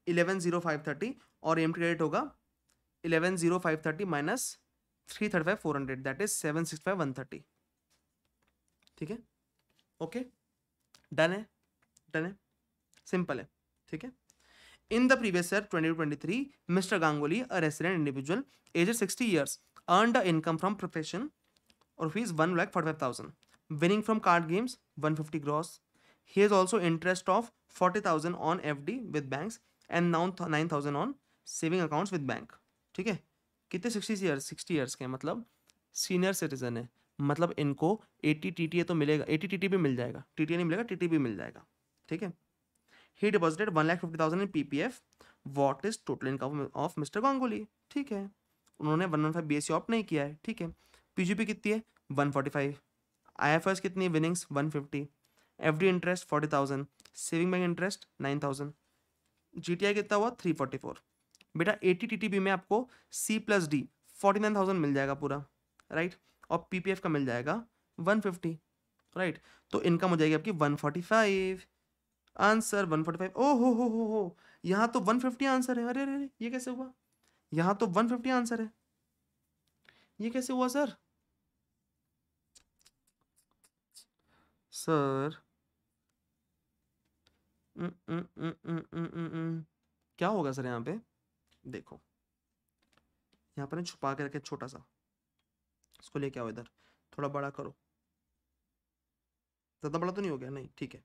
इलेवन ज़ीरो फाइव थर्टी और एम टी रेट होगा eleven zero five thirty minus three thirty five four hundred that is seven six five one thirty ठीक है ओके डन है डन है सिंपल है ठीक है in the previous year three mister Ganguly a resident individual age sixty years earn the income from profession और fees one lakh forty five thousand winning from card games one fifty gross he is also interest of forty thousand on F D with banks and nine thousand on saving accounts with bank ठीक है कितने sixty years sixty years के मतलब senior citizen है मतलब इनको eighty T T तो मिलेगा एटी टी टी भी मिल जाएगा टी टी नहीं मिलेगा टी टी भी मिल जाएगा ठीक है he deposited one lakh fifty thousand in P P F what is total income of mister Ganguly ठीक है उन्होंने one one five B S C opt नहीं किया है ठीक है पी जी पी कितनी है one forty five I F S कितनी है winnings one fifty F D interest forty thousand saving bank interest nine thousand G T I कितना हुआ थ्री फोर्टी फोर बेटा A T T T B में आपको C plus D forty nine thousand मिल जाएगा पूरा राइट right? और PPF का मिल जाएगा वन फिफ्टी राइट तो इनकम हो जाएगी आपकी one forty five answer one forty five ओ हो हो हो यहाँ तो वन फिफ्टी आंसर है अरे अरे ये कैसे हुआ यहाँ तो वन फिफ्टी आंसर है ये कैसे हुआ sir sir mm, mm, mm, क्या होगा सर यहाँ पे देखो यहाँ पर छुपा के रखे छोटा सा इसको लेके आओ इधर थोड़ा बड़ा करो ज़्यादा बड़ा तो नहीं हो गया नहीं ठीक है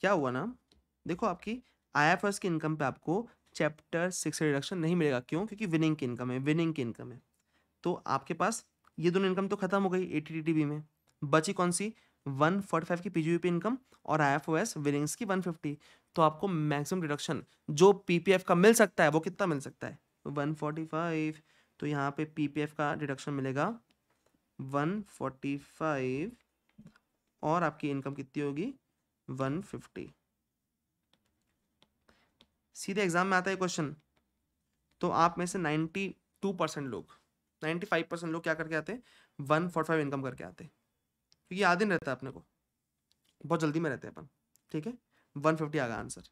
क्या हुआ ना देखो आपकी आई एफ की इनकम पे आपको चैप्टर सिक्स डिडक्शन नहीं मिलेगा क्यों क्योंकि विनिंग की इनकम है विनिंग की इनकम है तो आपके पास ये दोनों इनकम तो खत्म हो गई ए टी में बची कौन सी वन फोर्टी फाइव की पी इनकम और I F O S winnings की वन फिफ्टी तो आपको मैक्सिमम डिडक्शन जो पी का मिल सकता है वो कितना मिल सकता है वन फोर्टी फाइव तो यहाँ पे पीपीएफ का डिडक्शन मिलेगा वन फोर्टी फाइव और आपकी इनकम कितनी होगी वन फिफ्टी सीधे एग्जाम में आता है क्वेश्चन तो आप में से नाइन्टी टू परसेंट लोग नाइन्टी फाइव परसेंट लोग क्या करके आते वन फोर्टी फाइव इनकम करके आते क्योंकि याद ही नहीं रहता अपने को बहुत जल्दी में रहते हैं अपन ठीक है वन फिफ्टी गया आंसर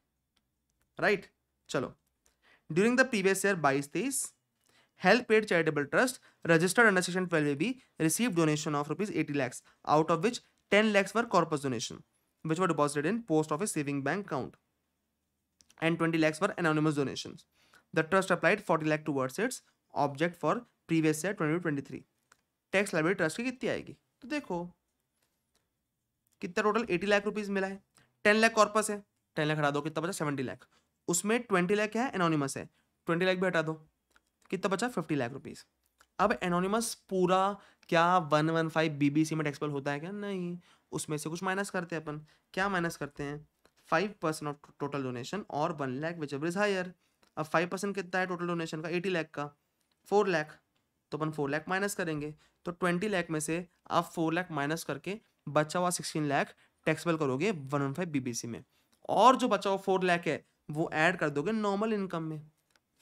राइट चलो ड्यूरिंग द प्रीवियस ईयर बाईस तेईस help paid charitable trust registered under section twelve A B receive donation of rupees eighty lakhs out of which ten lakhs were corpus donation which were deposited in post office saving bank account and 20 lakhs were anonymous donations the trust applied 40 lakh towards its object for previous year 2023 tax library trust की कितनी आएगी तो देखो कितना total 80 lakh rupees मिला है 10 lakh corpus है 10 लाख हटा दो कितना बचा 70 लाख उसमें 20 लाख क्या है एनोनिमस है 20 लाख भी हटा दो कितना बचा फिफ्टी लाख रुपीज़ अब एनोनिमस पूरा क्या one one five B B C में टैक्सबल होता है क्या नहीं उसमें से कुछ माइनस करते हैं अपन क्या माइनस करते हैं five percent of total donation और one lakh whichever is higher अब फाइव परसेंट कितना है टोटल डोनेशन का एटी लैख का फोर लैख तो अपन फोर लैख माइनस करेंगे तो ट्वेंटी लैख में से आप फोर लैख माइनस करके बचा हुआ सिक्सटीन लैख टेक्सपल करोगे one one five B B C में और जो बचा हुआ फोर लैख है वो ऐड कर दोगे नॉर्मल इनकम में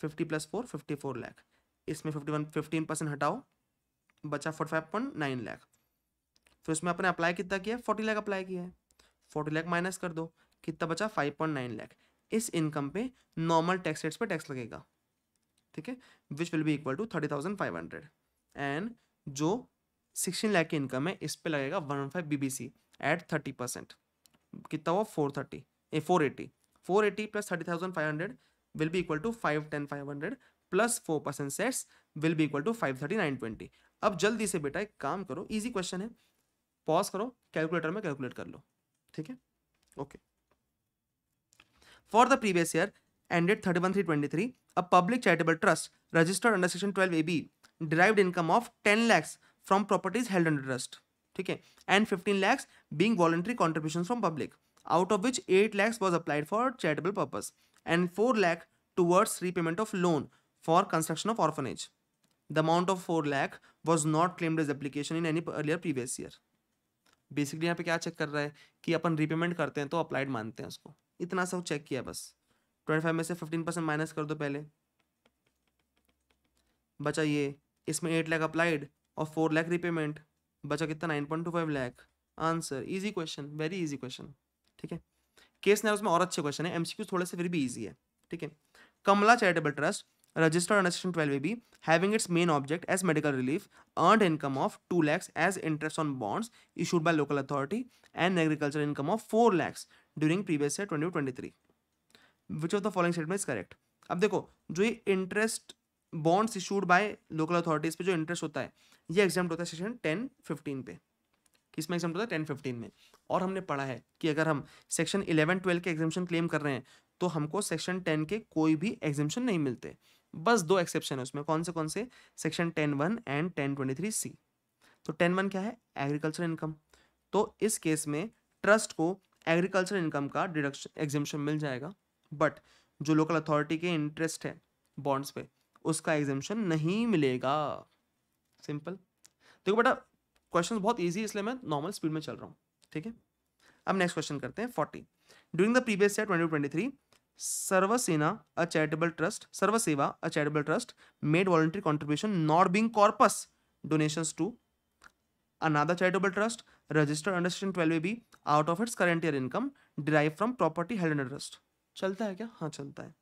fifty plus four fifty four lakh इसमें फिफ्टी वन फिफ्टीन परसेंट हटाओ बचा forty five point nine lakh फिर उसमें अपने अप्लाई कितना किया है फोर्टी लैख अप्लाई किया है फोर्टी लैख माइनस कर दो कितना बचा फाइव पॉइंट नाइन लैख इस इनकम पे नॉर्मल टैक्स रेट्स पे टैक्स लगेगा ठीक है which will be equal to thirty thousand five hundred and जो सिक्सटीन लैख की इनकम है इस पर लगेगा one five B B C at thirty percent कितना हुआ four thirty A four eighty four eighty plus thirty thousand five hundred will be equal to five ten five hundred plus four percent सेट्स will be equal to five thirty nine twenty अब जल्दी से बेटा एक काम करो easy question है pause करो कैलकुलेटर में कैलकुलेट कर लो ठीक है okay for the previous year ended thirty one three twenty three a public charitable trust registered under section twelve A B derived income of ten lakhs from properties held under trust ठीक है and fifteen lakhs being voluntary contribution from public out of which eight lakhs was applied for charitable purpose and 4 lakh towards repayment of loan for construction of orphanage. The amount of 4 lakh was not claimed as application in any earlier previous year. Basically यहाँ पे क्या check कर रहा है कि अपन repayment करते हैं तो अप्लाइड मानते हैं उसको इतना सा चेक किया बस ट्वेंटी फाइव में से फिफ्टीन परसेंट माइनस कर दो पहले बचा ये इसमें एट लाख अप्लाइड और फोर लाख रिपेमेंट बचा कितना nine point two five lakh answer easy question very easy question ठीक है केस नैरोज में और अच्छे क्वेश्चन है एमसीक्यू थोड़े से फिर भी ईजी है ठीक है Kamla charitable trust registered section twelve B having its main object as medical relief earned income of two lakhs as interest on bonds issued by local authority and agriculture income of four lakhs during previous year twenty twenty three which of the following statement is correct अब देखो जो ये interest bonds issued by local authorities पे जो interest होता है ये exempt होता है सेक्शन टेन फिफ्टीन पे किस में एग्जाम होता है टेन फिफ्टीन में और हमने पढ़ा है कि अगर हम सेक्शन इलेवन ट्वेल्व के एग्जामेशन क्लेम कर रहे हैं तो हमको सेक्शन टेन के कोई भी एग्जामेशन नहीं मिलते बस दो एक्सेप्शन है उसमें कौन से कौन से section ten one and ten twenty three C तो टेन वन क्या है एग्रीकल्चर इनकम तो इस केस में ट्रस्ट को एग्रीकल्चर इनकम का डिडक्शन एग्जामेशन मिल जाएगा बट जो लोकल अथॉरिटी के इंटरेस्ट है बॉन्ड्स पे उसका एग्जामेशन नहीं मिलेगा सिंपल देखो बेटा क्वेश्चन बहुत ईजी इसलिए मैं नॉर्मल स्पीड में चल रहा हूँ ठीक है अब नेक्स्ट क्वेश्चन करते हैं forty during the previous year twenty twenty three Sarvasena a charitable trust Sarvaseva a charitable trust made voluntary contribution not being corpus donation to another charitable trust registered under section twelve A B out of its current year income derive from property held in trust चलता है क्या हाँ चलता है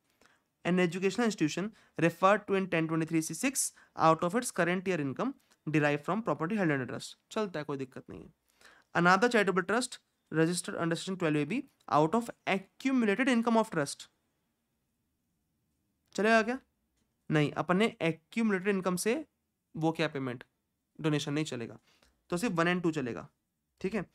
an educational institution refer to in ten twenty three C six out of its current year income derive from property held under trust चलता है कोई दिक्कत नहीं है another charitable trust registered under section twelve A B out of accumulated income of trust चलेगा क्या नहीं अपन ने एक्यूमुलेटेड इनकम से वो क्या पेमेंट डोनेशन नहीं चलेगा तो सिर्फ वन एंड टू चलेगा ठीक है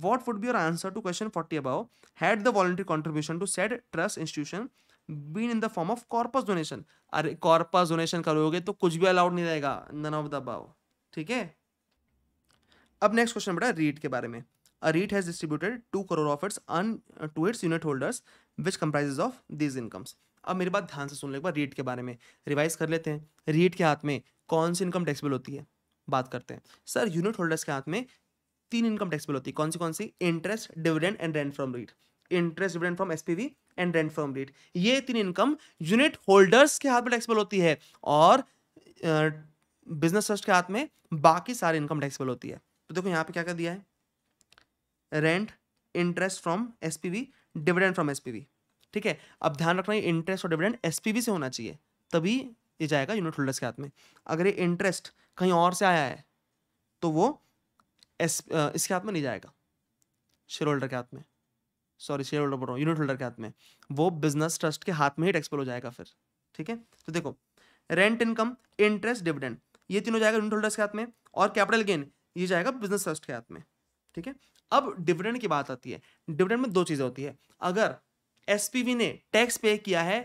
what would be your answer to question forty about had the voluntary contribution to set trust institution been in the form of corpus donation अरे कॉर्पस डोनेशन करोगे तो कुछ भी अलाउड नहीं रहेगा नन ऑफ द अबाव ठीक है अब नेक्स्ट क्वेश्चन बेटा रीट के बारे में a REIT has distributed two crore of its un to its unit holders which comprises of these incomes अब मेरी बात ध्यान से सुन लो एक बार रीट के बारे में रिवाइज कर लेते हैं रीट के हाथ में कौन सी इनकम टैक्स बिल होती है बात करते हैं सर यूनिट होल्डर्स के हाथ में तीन इनकम टैक्स बिल होती है कौन सी कौन सी interest dividend and rent from REIT interest dividend from SPV and rent from REIT ये तीन इनकम यूनिट होल्डर्स के हाथ में टैक्सेबल होती है और बिजनेस ट्रस्ट के हाथ में बाकी सारी इनकम टैक्सेबल होती है तो देखो यहां पे क्या कर दिया है rent interest from SPV dividend from SPV ठीक है अब ध्यान रखना ये इंटरेस्ट और डिविडेंड एसपीवी से होना चाहिए तभी ये जाएगा यूनिट होल्डर्स के हाथ में अगर ये इंटरेस्ट कहीं और से आया है तो वो एस इसके हाथ में नहीं जाएगा शेयर होल्डर के हाथ में सॉरी शेयर होल्डर बोल रहा हूँ यूनिट होल्डर के हाथ में वो बिजनेस ट्रस्ट के हाथ में ही टैक्सपेबल हो जाएगा फिर ठीक है तो देखो रेंट इनकम इंटरेस्ट डिविडेंड ये तीनों जाएगा यूनिट होल्डर्स के हाथ में और कैपिटल गेन ये जाएगा बिजनेस ट्रस्ट के हाथ में ठीक है अब डिविडेंड की बात आती है डिविडेंड में दो चीज़ें होती है अगर एस ने टैक्स पे किया है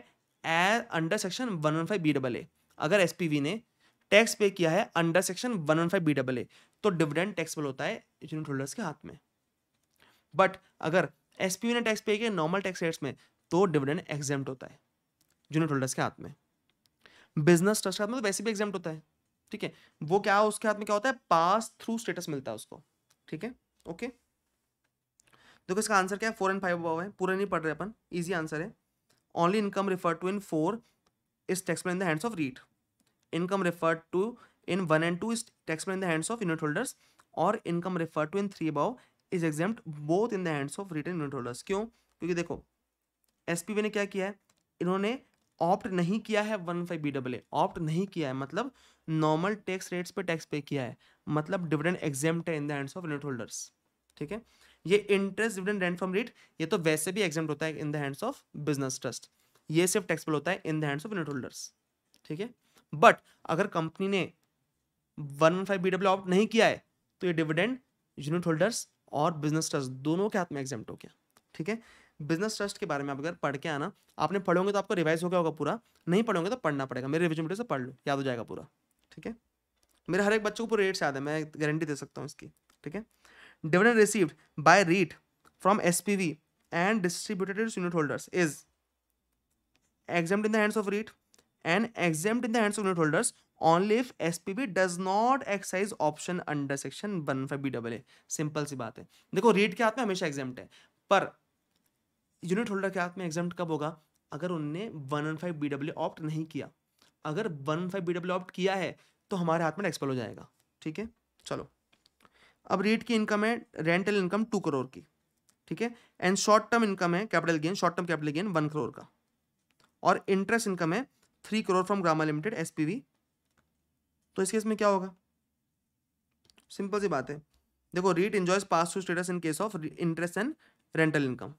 as under section one one five B double A अगर एस ने टैक्स पे किया है under section one one five B double A तो डिविडेंड टैक्सेबल होता है यूनिट होल्डर्स के हाथ में बट अगर एस पी ने टैक्स पे किया नॉर्मल टैक्स रेट्स में तो डिविडेंड एग्जाम होता है जूनियर होल्डर्स के हाथ में बिजनेस ट्रस्ट के हाथ में तो वैसे भी एग्जाम होता है ठीक है वो क्या उसके हाथ में क्या होता है पास थ्रू स्टेटस मिलता है उसको ठीक है ओके देखो इसका आंसर क्या है फोर एंड फाइव अबाव है पूरा नहीं पढ़ रहे अपन ईजी आंसर है only income refer to in four is taxpayer in देंड्स of REIT income refer to in one and two is taxpayer in देंड्स of unit holders और income refer to in three above is exempt both in the hands of return unit holders क्यों क्योंकि देखो S ने क्या किया है इन्होंने opt नहीं किया है one five B double A opt नहीं किया है मतलब नॉर्मल टैक्स रेट्स पे टैक्स पे किया है मतलब डिविडेंड एग्जाम है in the hands of unit holders ठीक है ये interest dividend rent from REIT ये तो वैसे भी एग्जाम होता है in the hands of business trust ये सिर्फ टैक्सबल होता है in the hands of unit holders ठीक है बट अगर कंपनी ने one one five B W opt नहीं किया है तो ये डिविडेंड यूनिट होल्डर्स और बिजनेस ट्रस्ट दोनों के हाथ में एग्जाम हो गया ठीक है बिजनेस ट्रस्ट के बारे में आप अगर पढ़ के आना आपने पढ़ोगे तो आपको रिवाइज हो गया होगा पूरा नहीं पढ़ोगे तो पढ़ना पड़ेगा मेरे रिविजन से पढ़ लो याद हो जाएगा पूरा ठीक है मेरे हर एक बच्चों को पूरे रेट्स याद है मैं गारंटी दे सकता हूँ इसकी ठीक है dividend received by REIT from S and distributed unit holders is exempt in the hands of REIT and exempt in the hands of unit holders only if S P B does not exercise option under section one five B double A simple सी बात है देखो read के हाथ में हमेशा exam है per unit holder के हाथ में एग्जाम कब होगा अगर उनने one one five B W opt नहीं किया अगर one five B W opt किया है तो हमारे हाथ में एक्सपेल हो जाएगा ठीक है चलो अब रेट की इनकम है रेंटल इनकम टू करोड़ की ठीक है एंड शॉर्ट टर्म इनकम है capital gain short term capital gain one crore का और इंटरेस्ट इनकम है three crore from Grama limited S P V तो इस केस में क्या होगा सिंपल सी बात है देखो REIT enjoys pass through status in case of interest and rental income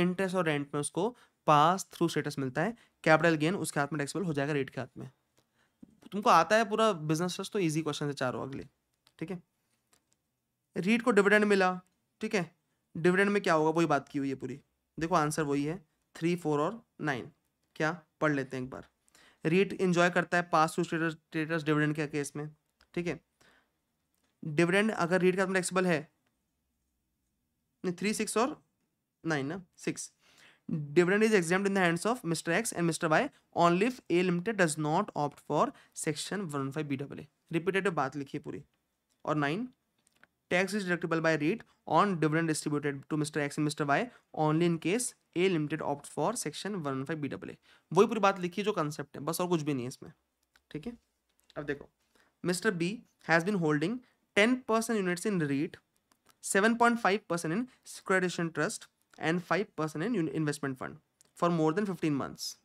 interest और रेंट में उसको पास थ्रू स्टेटस मिलता है कैपिटल गेन उसके हाथ में टैक्सेबल हो जाएगा रेट के हाथ में तुमको आता है पूरा बिजनेस तो ईजी क्वेश्चन से चारों अगले ठीक है रीट को डिविडेंड मिला ठीक है डिविडेंड में क्या होगा वही बात की हुई है पूरी देखो आंसर वही है थ्री फोर और नाइन क्या पढ़ लेते हैं एक बार रीट इंजॉय करता है pass to traders traders dividend के केस में ठीक है डिविडेंड अगर रीट का टैक्सेबल है नहीं थ्री सिक्स और नाइन ना six dividend is exempt in देंड्स of mister X and mister Y only if A limited does not opt for section one five B W repeated बात लिखी पूरी और nine tax is deductible by REIT on dividend distributed to mister X and Mr. Y only in A limited opt for section one one five B W वही पूरी बात लिखी जो concept है बस और कुछ भी नहीं है इसमें ठीक है अब देखो mister B has been holding ten percent units in REIT seven point five percent in securitisation trust and five percent in investment fund for more than fifteen months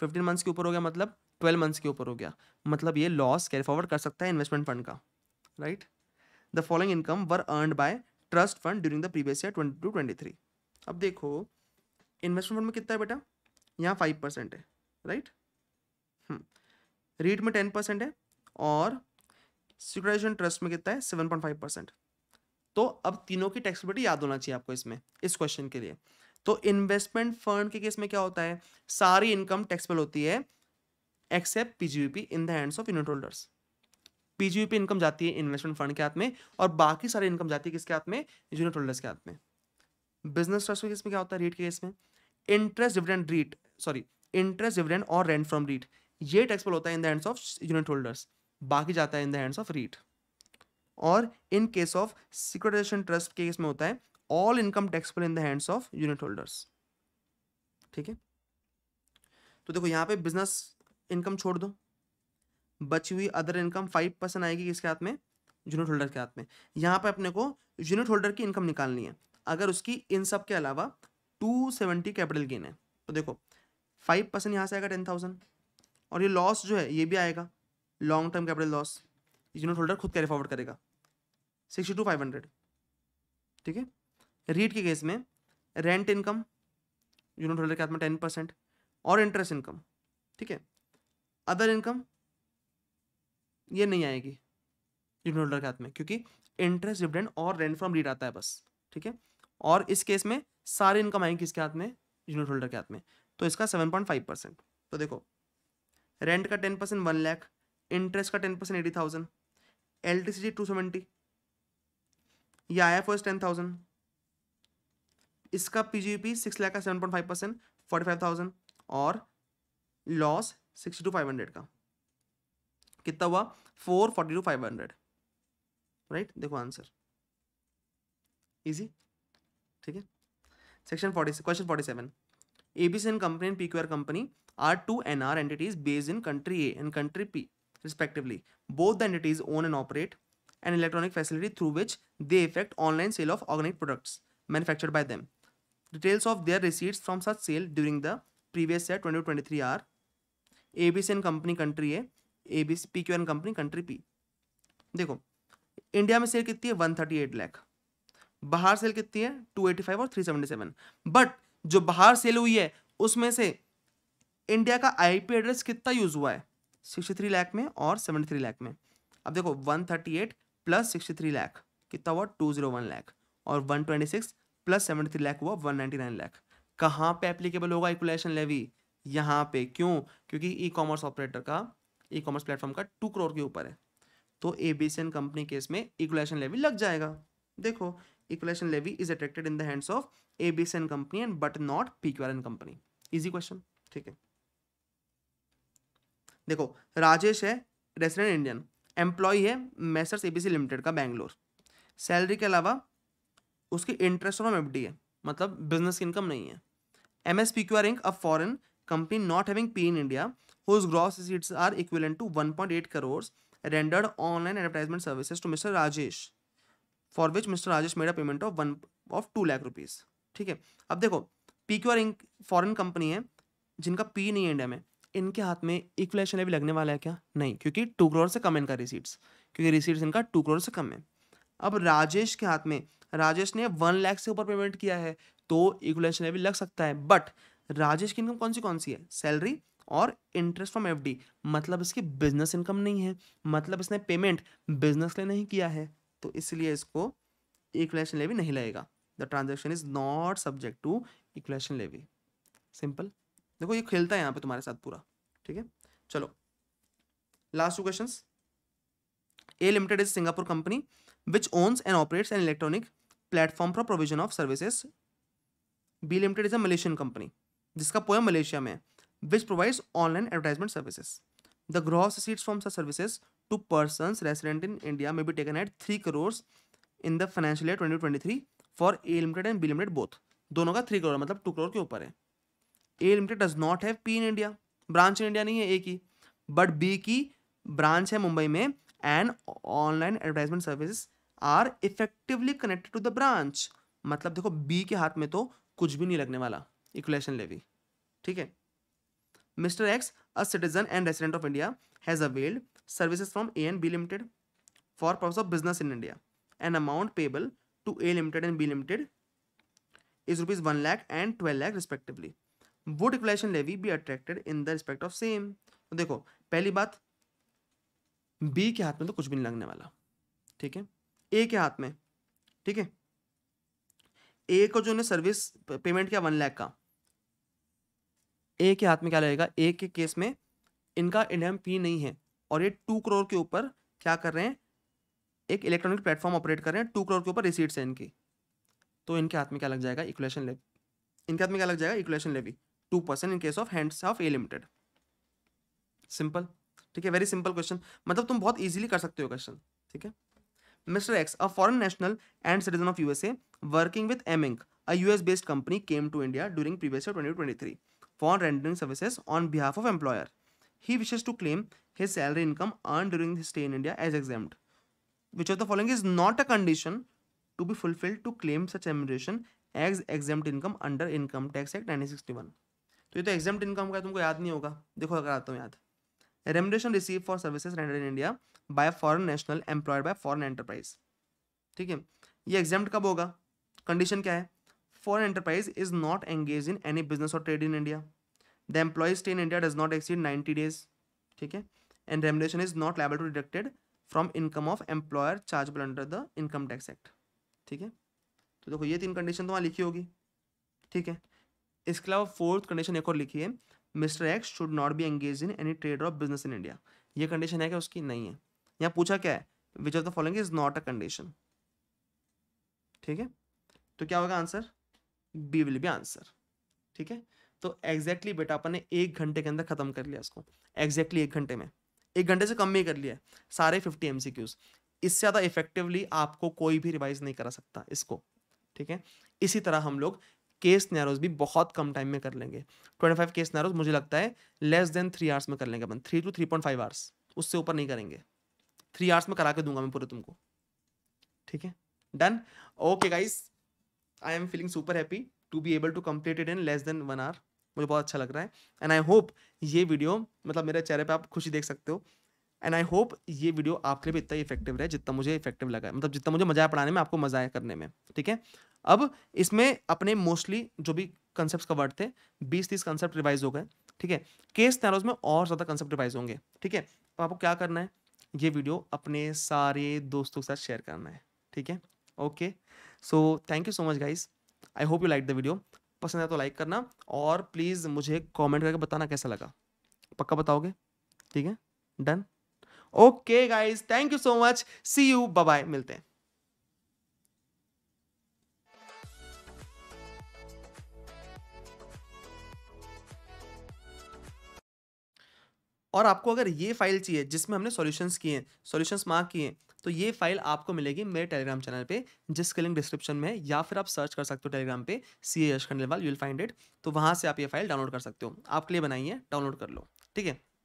fifteen months के ऊपर हो गया मतलब ट्वेल्व मंथ्स के ऊपर हो गया मतलब ये लॉस कैरी फॉरवर्ड कर सकता है इन्वेस्टमेंट फंड का right right? The following income were earn by trust fund during the previous year twenty two twenty three अब देखो इन्वेस्टमेंट फंड में कितना है बेटा यहाँ फाइव परसेंट है राइट रीट हम्म, में टेन परसेंट है और सिक्योराइजेशन ट्रस्ट में कितना है सेवन पॉइंट फाइव परसेंट तो अब तीनों की टैक्सेबिलिटी याद होना चाहिए आपको इसमें इस क्वेश्चन के लिए तो इन्वेस्टमेंट फंड के केस में क्या होता है सारी इनकम टैक्सेबल होती है except PGBP in the hands of unit holders PGP income जाती है इन्वेस्टमेंट फंड के हाथ में और बाकी सारी इनकम जाती है किसके हाथ में यूनिट होल्डर्स के हाथ में बिजनेस ट्रस्ट के इसमें क्या होता है रीट के केस में interest dividend REIT sorry interest dividend और रेंट फ्रॉम रीट ये टैक्सबल होता है in the hands of unit holders बाकी जाता है in the hands of REIT और in case of securitisation trust के केस में होता है all income taxable in the hands of unit holders ठीक है तो देखो यहाँ पे बिजनेस इनकम छोड़ दो बची हुई अदर इनकम फाइव परसेंट आएगी किसके हाथ में यूनिट होल्डर के हाथ में यहाँ पर अपने को यूनिट होल्डर की इनकम निकालनी है अगर उसकी इन सब के अलावा टू सेवेंटी कैपिटल गेन है तो देखो फाइव परसेंट यहाँ से आएगा टेन थाउजेंड और ये लॉस जो है ये भी आएगा long term capital loss unit holder खुद कैरी फॉरवर्ड करेगा सिक्सटी टू फाइव हंड्रेड ठीक है रीट के केस में रेंट इनकम यूनिट होल्डर के हाथ में टेन परसेंट और इंटरेस्ट इनकम ठीक है अदर इनकम ये नहीं आएगी डिविडेंड होल्डर के हाथ में क्योंकि इंटरेस्ट डिविडेंड और रेंट फ्रॉम रीड आता है बस ठीक है और इस केस में सारे इनकम आएंगे किसके हाथ में यूनिट होल्डर के हाथ में तो इसका सेवन पॉइंट फाइव परसेंट तो देखो रेंट का ten percent one lakh interest का ten percent eighty thousand L T C G two seventy या I F O S ten thousand इसका P G P six lakh का seven point five percent forty five thousand और loss sixty two five hundred का कितना हुआ four forty two five hundred right देखो answer easy ठीक है section forty question forty seven ABC N company and PQR company are two N R entities based in country A and country P respectively both the entities own and operate an electronic facility through which they effect online sale of organic products manufactured by them details of their receipts from such sale during the previous year twenty twenty three are A B C N company country A A B C P Q N company country P देखो India में cell कितनी है one thirty eight lakh बाहर sale कितनी है two eighty five और three seventy seven but जो बाहर सेल हुई है उसमें से इंडिया का आईपी एड्रेस कितना यूज हुआ है सिक्सटी थ्री लैख में और सेवेंटी थ्री लैख में अब देखो one thirty eight plus sixty three lakh कितना हुआ टू जीरो वन लैख और one twenty six plus seventy three lakh हुआ वन नाइन्टी नाइन लैख कहाँ पे एप्लीकेबल होगा इक्वलेशन लेवी यहाँ पे क्यों क्योंकि ई कॉमर्स ऑपरेटर का ई कॉमर्स प्लेटफॉर्म का टू करोड़ के ऊपर है तो A B C N company case में इक्वलेशन लेवी लग जाएगा देखो equalisation levy is attracted in the hands of A B C N company and but not P Q R N company easy question ठीक है देखो राजेश है resident Indian employee है messrs ABC limited का Bangalore salary के अलावा उसकी इंटरेस्ट फ्रॉम डी है मतलब बिजनेस इनकम नहीं है M S P Q R Inc a foreign company not having P in India whose gross receipts are equivalent to 1.8 crores rendered online advertisement services to Mr. Rajesh for which Mr. Rajesh made a payment of one of two lakh rupees ठीक है अब देखो P Q R Inc foreign company है जिनका P नहीं है India में इनके हाथ में इक्वलेशन अभी लगने वाला है क्या नहीं क्योंकि टू करोड़ से कम है इनका रिसीट्स क्योंकि रिसीट्स इनका टू करोड़ से कम है अब राजेश के हाथ में राजेश ने वन लाख से ऊपर पेमेंट किया है तो इक्वलेशन अभी लग सकता है बट राजेश की इनकम कौन सी कौन सी है सैलरी और इंटरेस्ट फ्रॉम एफ मतलब इसकी बिजनेस इनकम नहीं है मतलब इसने पेमेंट बिजनेस ले नहीं किया है तो इसलिए इसको इक्वेशन लेवी नहीं लगेगा the transaction is not subject to equation levy simple देखो ये खेलता है यहाँ पे तुम्हारे साथ पूरा ठीक है चलो last two question A limited is Singapore company which owns and operates an electronic platform for provision of services B limited is a Malaysian company जिसका पोया मलेशिया में है which provides online advertisement services. The gross receipts from such services to persons resident in India may be taken at 3 crores in the financial year 2023 for A limited and B limited both. दोनों का three crore मतलब to crore के ऊपर है A limited does not have P in India branch in India नहीं है ए की but B की ब्रांच है मुंबई में and online advertisement services are effectively connected to the branch मतलब देखो बी के हाथ में तो कुछ भी नहीं लगने वाला इक्वेशन लेवी ठीक है Mr. X, a citizen and resident of India, has availed services from A and B Limited for purpose of business in India. An amount payable to A Limited and B Limited is rupees 1 lakh and 12 lakh respectively. Would equalisation levy be attracted in the respect of same तो देखो पहली बात B के हाथ में तो कुछ भी नहीं लगने वाला ठीक है ए के हाथ में ठीक है ए को जो ने सर्विस पेमेंट किया वन लाख का ए के हाथ में क्या लगेगा ए के केस में इनका इंडियम पी नहीं है और ये टू करोड़ के ऊपर क्या कर रहे हैं एक इलेक्ट्रॉनिक प्लेटफॉर्म ऑपरेट कर रहे हैं टू करोड़ के ऊपर रिसीट्स हैं इनकी तो इनके हाथ में क्या लग जाएगा इक्वेशन ले इनके हाथ में क्या लग जाएगा इक्वेशन भी two percent in case of hands of A limited simple ठीक है वेरी सिंपल क्वेश्चन मतलब तुम बहुत इजीली कर सकते हो क्वेश्चन ठीक है mister X a foreign national and citizen of USA working with Inc a US based company came to India during previous twenty three for rendering services on behalf of employer. He wishes to claim his salary income earned during his stay in India as exempt. Which of the following is not a condition to be fulfilled to claim such remuneration as exempt income under Income Tax Act 1961? तो ये तो exempt income का तुमको याद नहीं होगा देखो अगर आता हूँ याद remuneration receive for services render in India by foreign national employed by foreign enterprise ठीक है ये एग्जाम कब होगा कंडीशन क्या है foreign enterprise is not engaged in any business or trade in India. The employee stay in India does not exceed 90 days. ठीक है and remuneration is not liable to deducted from income of employer chargeable under the income tax act ठीक है तो देखो ये तीन condition तो वहाँ लिखी होगी ठीक है इसके अलावा फोर्थ कंडीशन एक और लिखी है mister X should not be engage in any trade और बिजनेस इन इंडिया ये कंडीशन है क्या उसकी नहीं है यहाँ पूछा क्या है which of the following is not a condition ठीक है तो क्या होगा answer B will be answer ठीक है तो एग्जैक्टली बेटा अपने एक घंटे के अंदर खत्म कर लिया इसको एग्जैक्टली एक घंटे में एक घंटे से कम में ही कर लिया सारे फिफ्टी एम इससे ज़्यादा इफेक्टिवली आपको कोई भी रिवाइज नहीं करा सकता इसको ठीक है इसी तरह हम लोग केस नैरोज भी बहुत कम टाइम में कर लेंगे ट्वेंटी फाइव केस नैरोज मुझे लगता है लेस देन थ्री आवर्स में कर लेंगे अपन three two three point five hours उससे ऊपर नहीं करेंगे थ्री आवर्स में करा के दूंगा मैं पूरे तुमको ठीक है done okay guys I am feeling super happy to be able to complete it in less than one hour मुझे बहुत अच्छा लग रहा है एंड आई होप ये वीडियो मतलब मेरे चेहरे पे आप खुशी देख सकते हो एंड आई होप ये वीडियो आपके लिए भी इतना इफेक्टिव रहे जितना मुझे इफेक्टिव लगा है मतलब जितना मुझे मजा पढ़ाने में आपको मजा आया करने में ठीक है अब इसमें अपने मोस्टली जो भी कंसेप्ट कवर्ड थे बीस तीस कंसेप्ट रिवाइज हो गए ठीक है केस तैरोज में और ज़्यादा कंसेप्ट रिवाइज होंगे ठीक है अब तो आपको क्या करना है ये वीडियो अपने सारे दोस्तों के साथ शेयर करना है ठीक है okay so thank you so much guys I hope you like the video पसंद आया तो लाइक करना और प्लीज़ मुझे कमेंट करके बताना कैसा लगा पक्का बताओगे ठीक है done okay guys thank you so much see you bye मिलते हैं और आपको अगर ये फाइल चाहिए जिसमें हमने सॉल्यूशंस किए हैं सॉल्यूशंस मार्क किए हैं तो ये फाइल आपको मिलेगी मेरे टेलीग्राम चैनल पे जिसके लिंक डिस्क्रिप्शन में या फिर आप सर्च कर सकते हो टेलीग्राम पे C A Yash Khandelwal you will find it तो वहाँ से आप ये फाइल डाउनलोड कर सकते हो आपके लिए बनाइए डाउनलोड कर लो ठीक है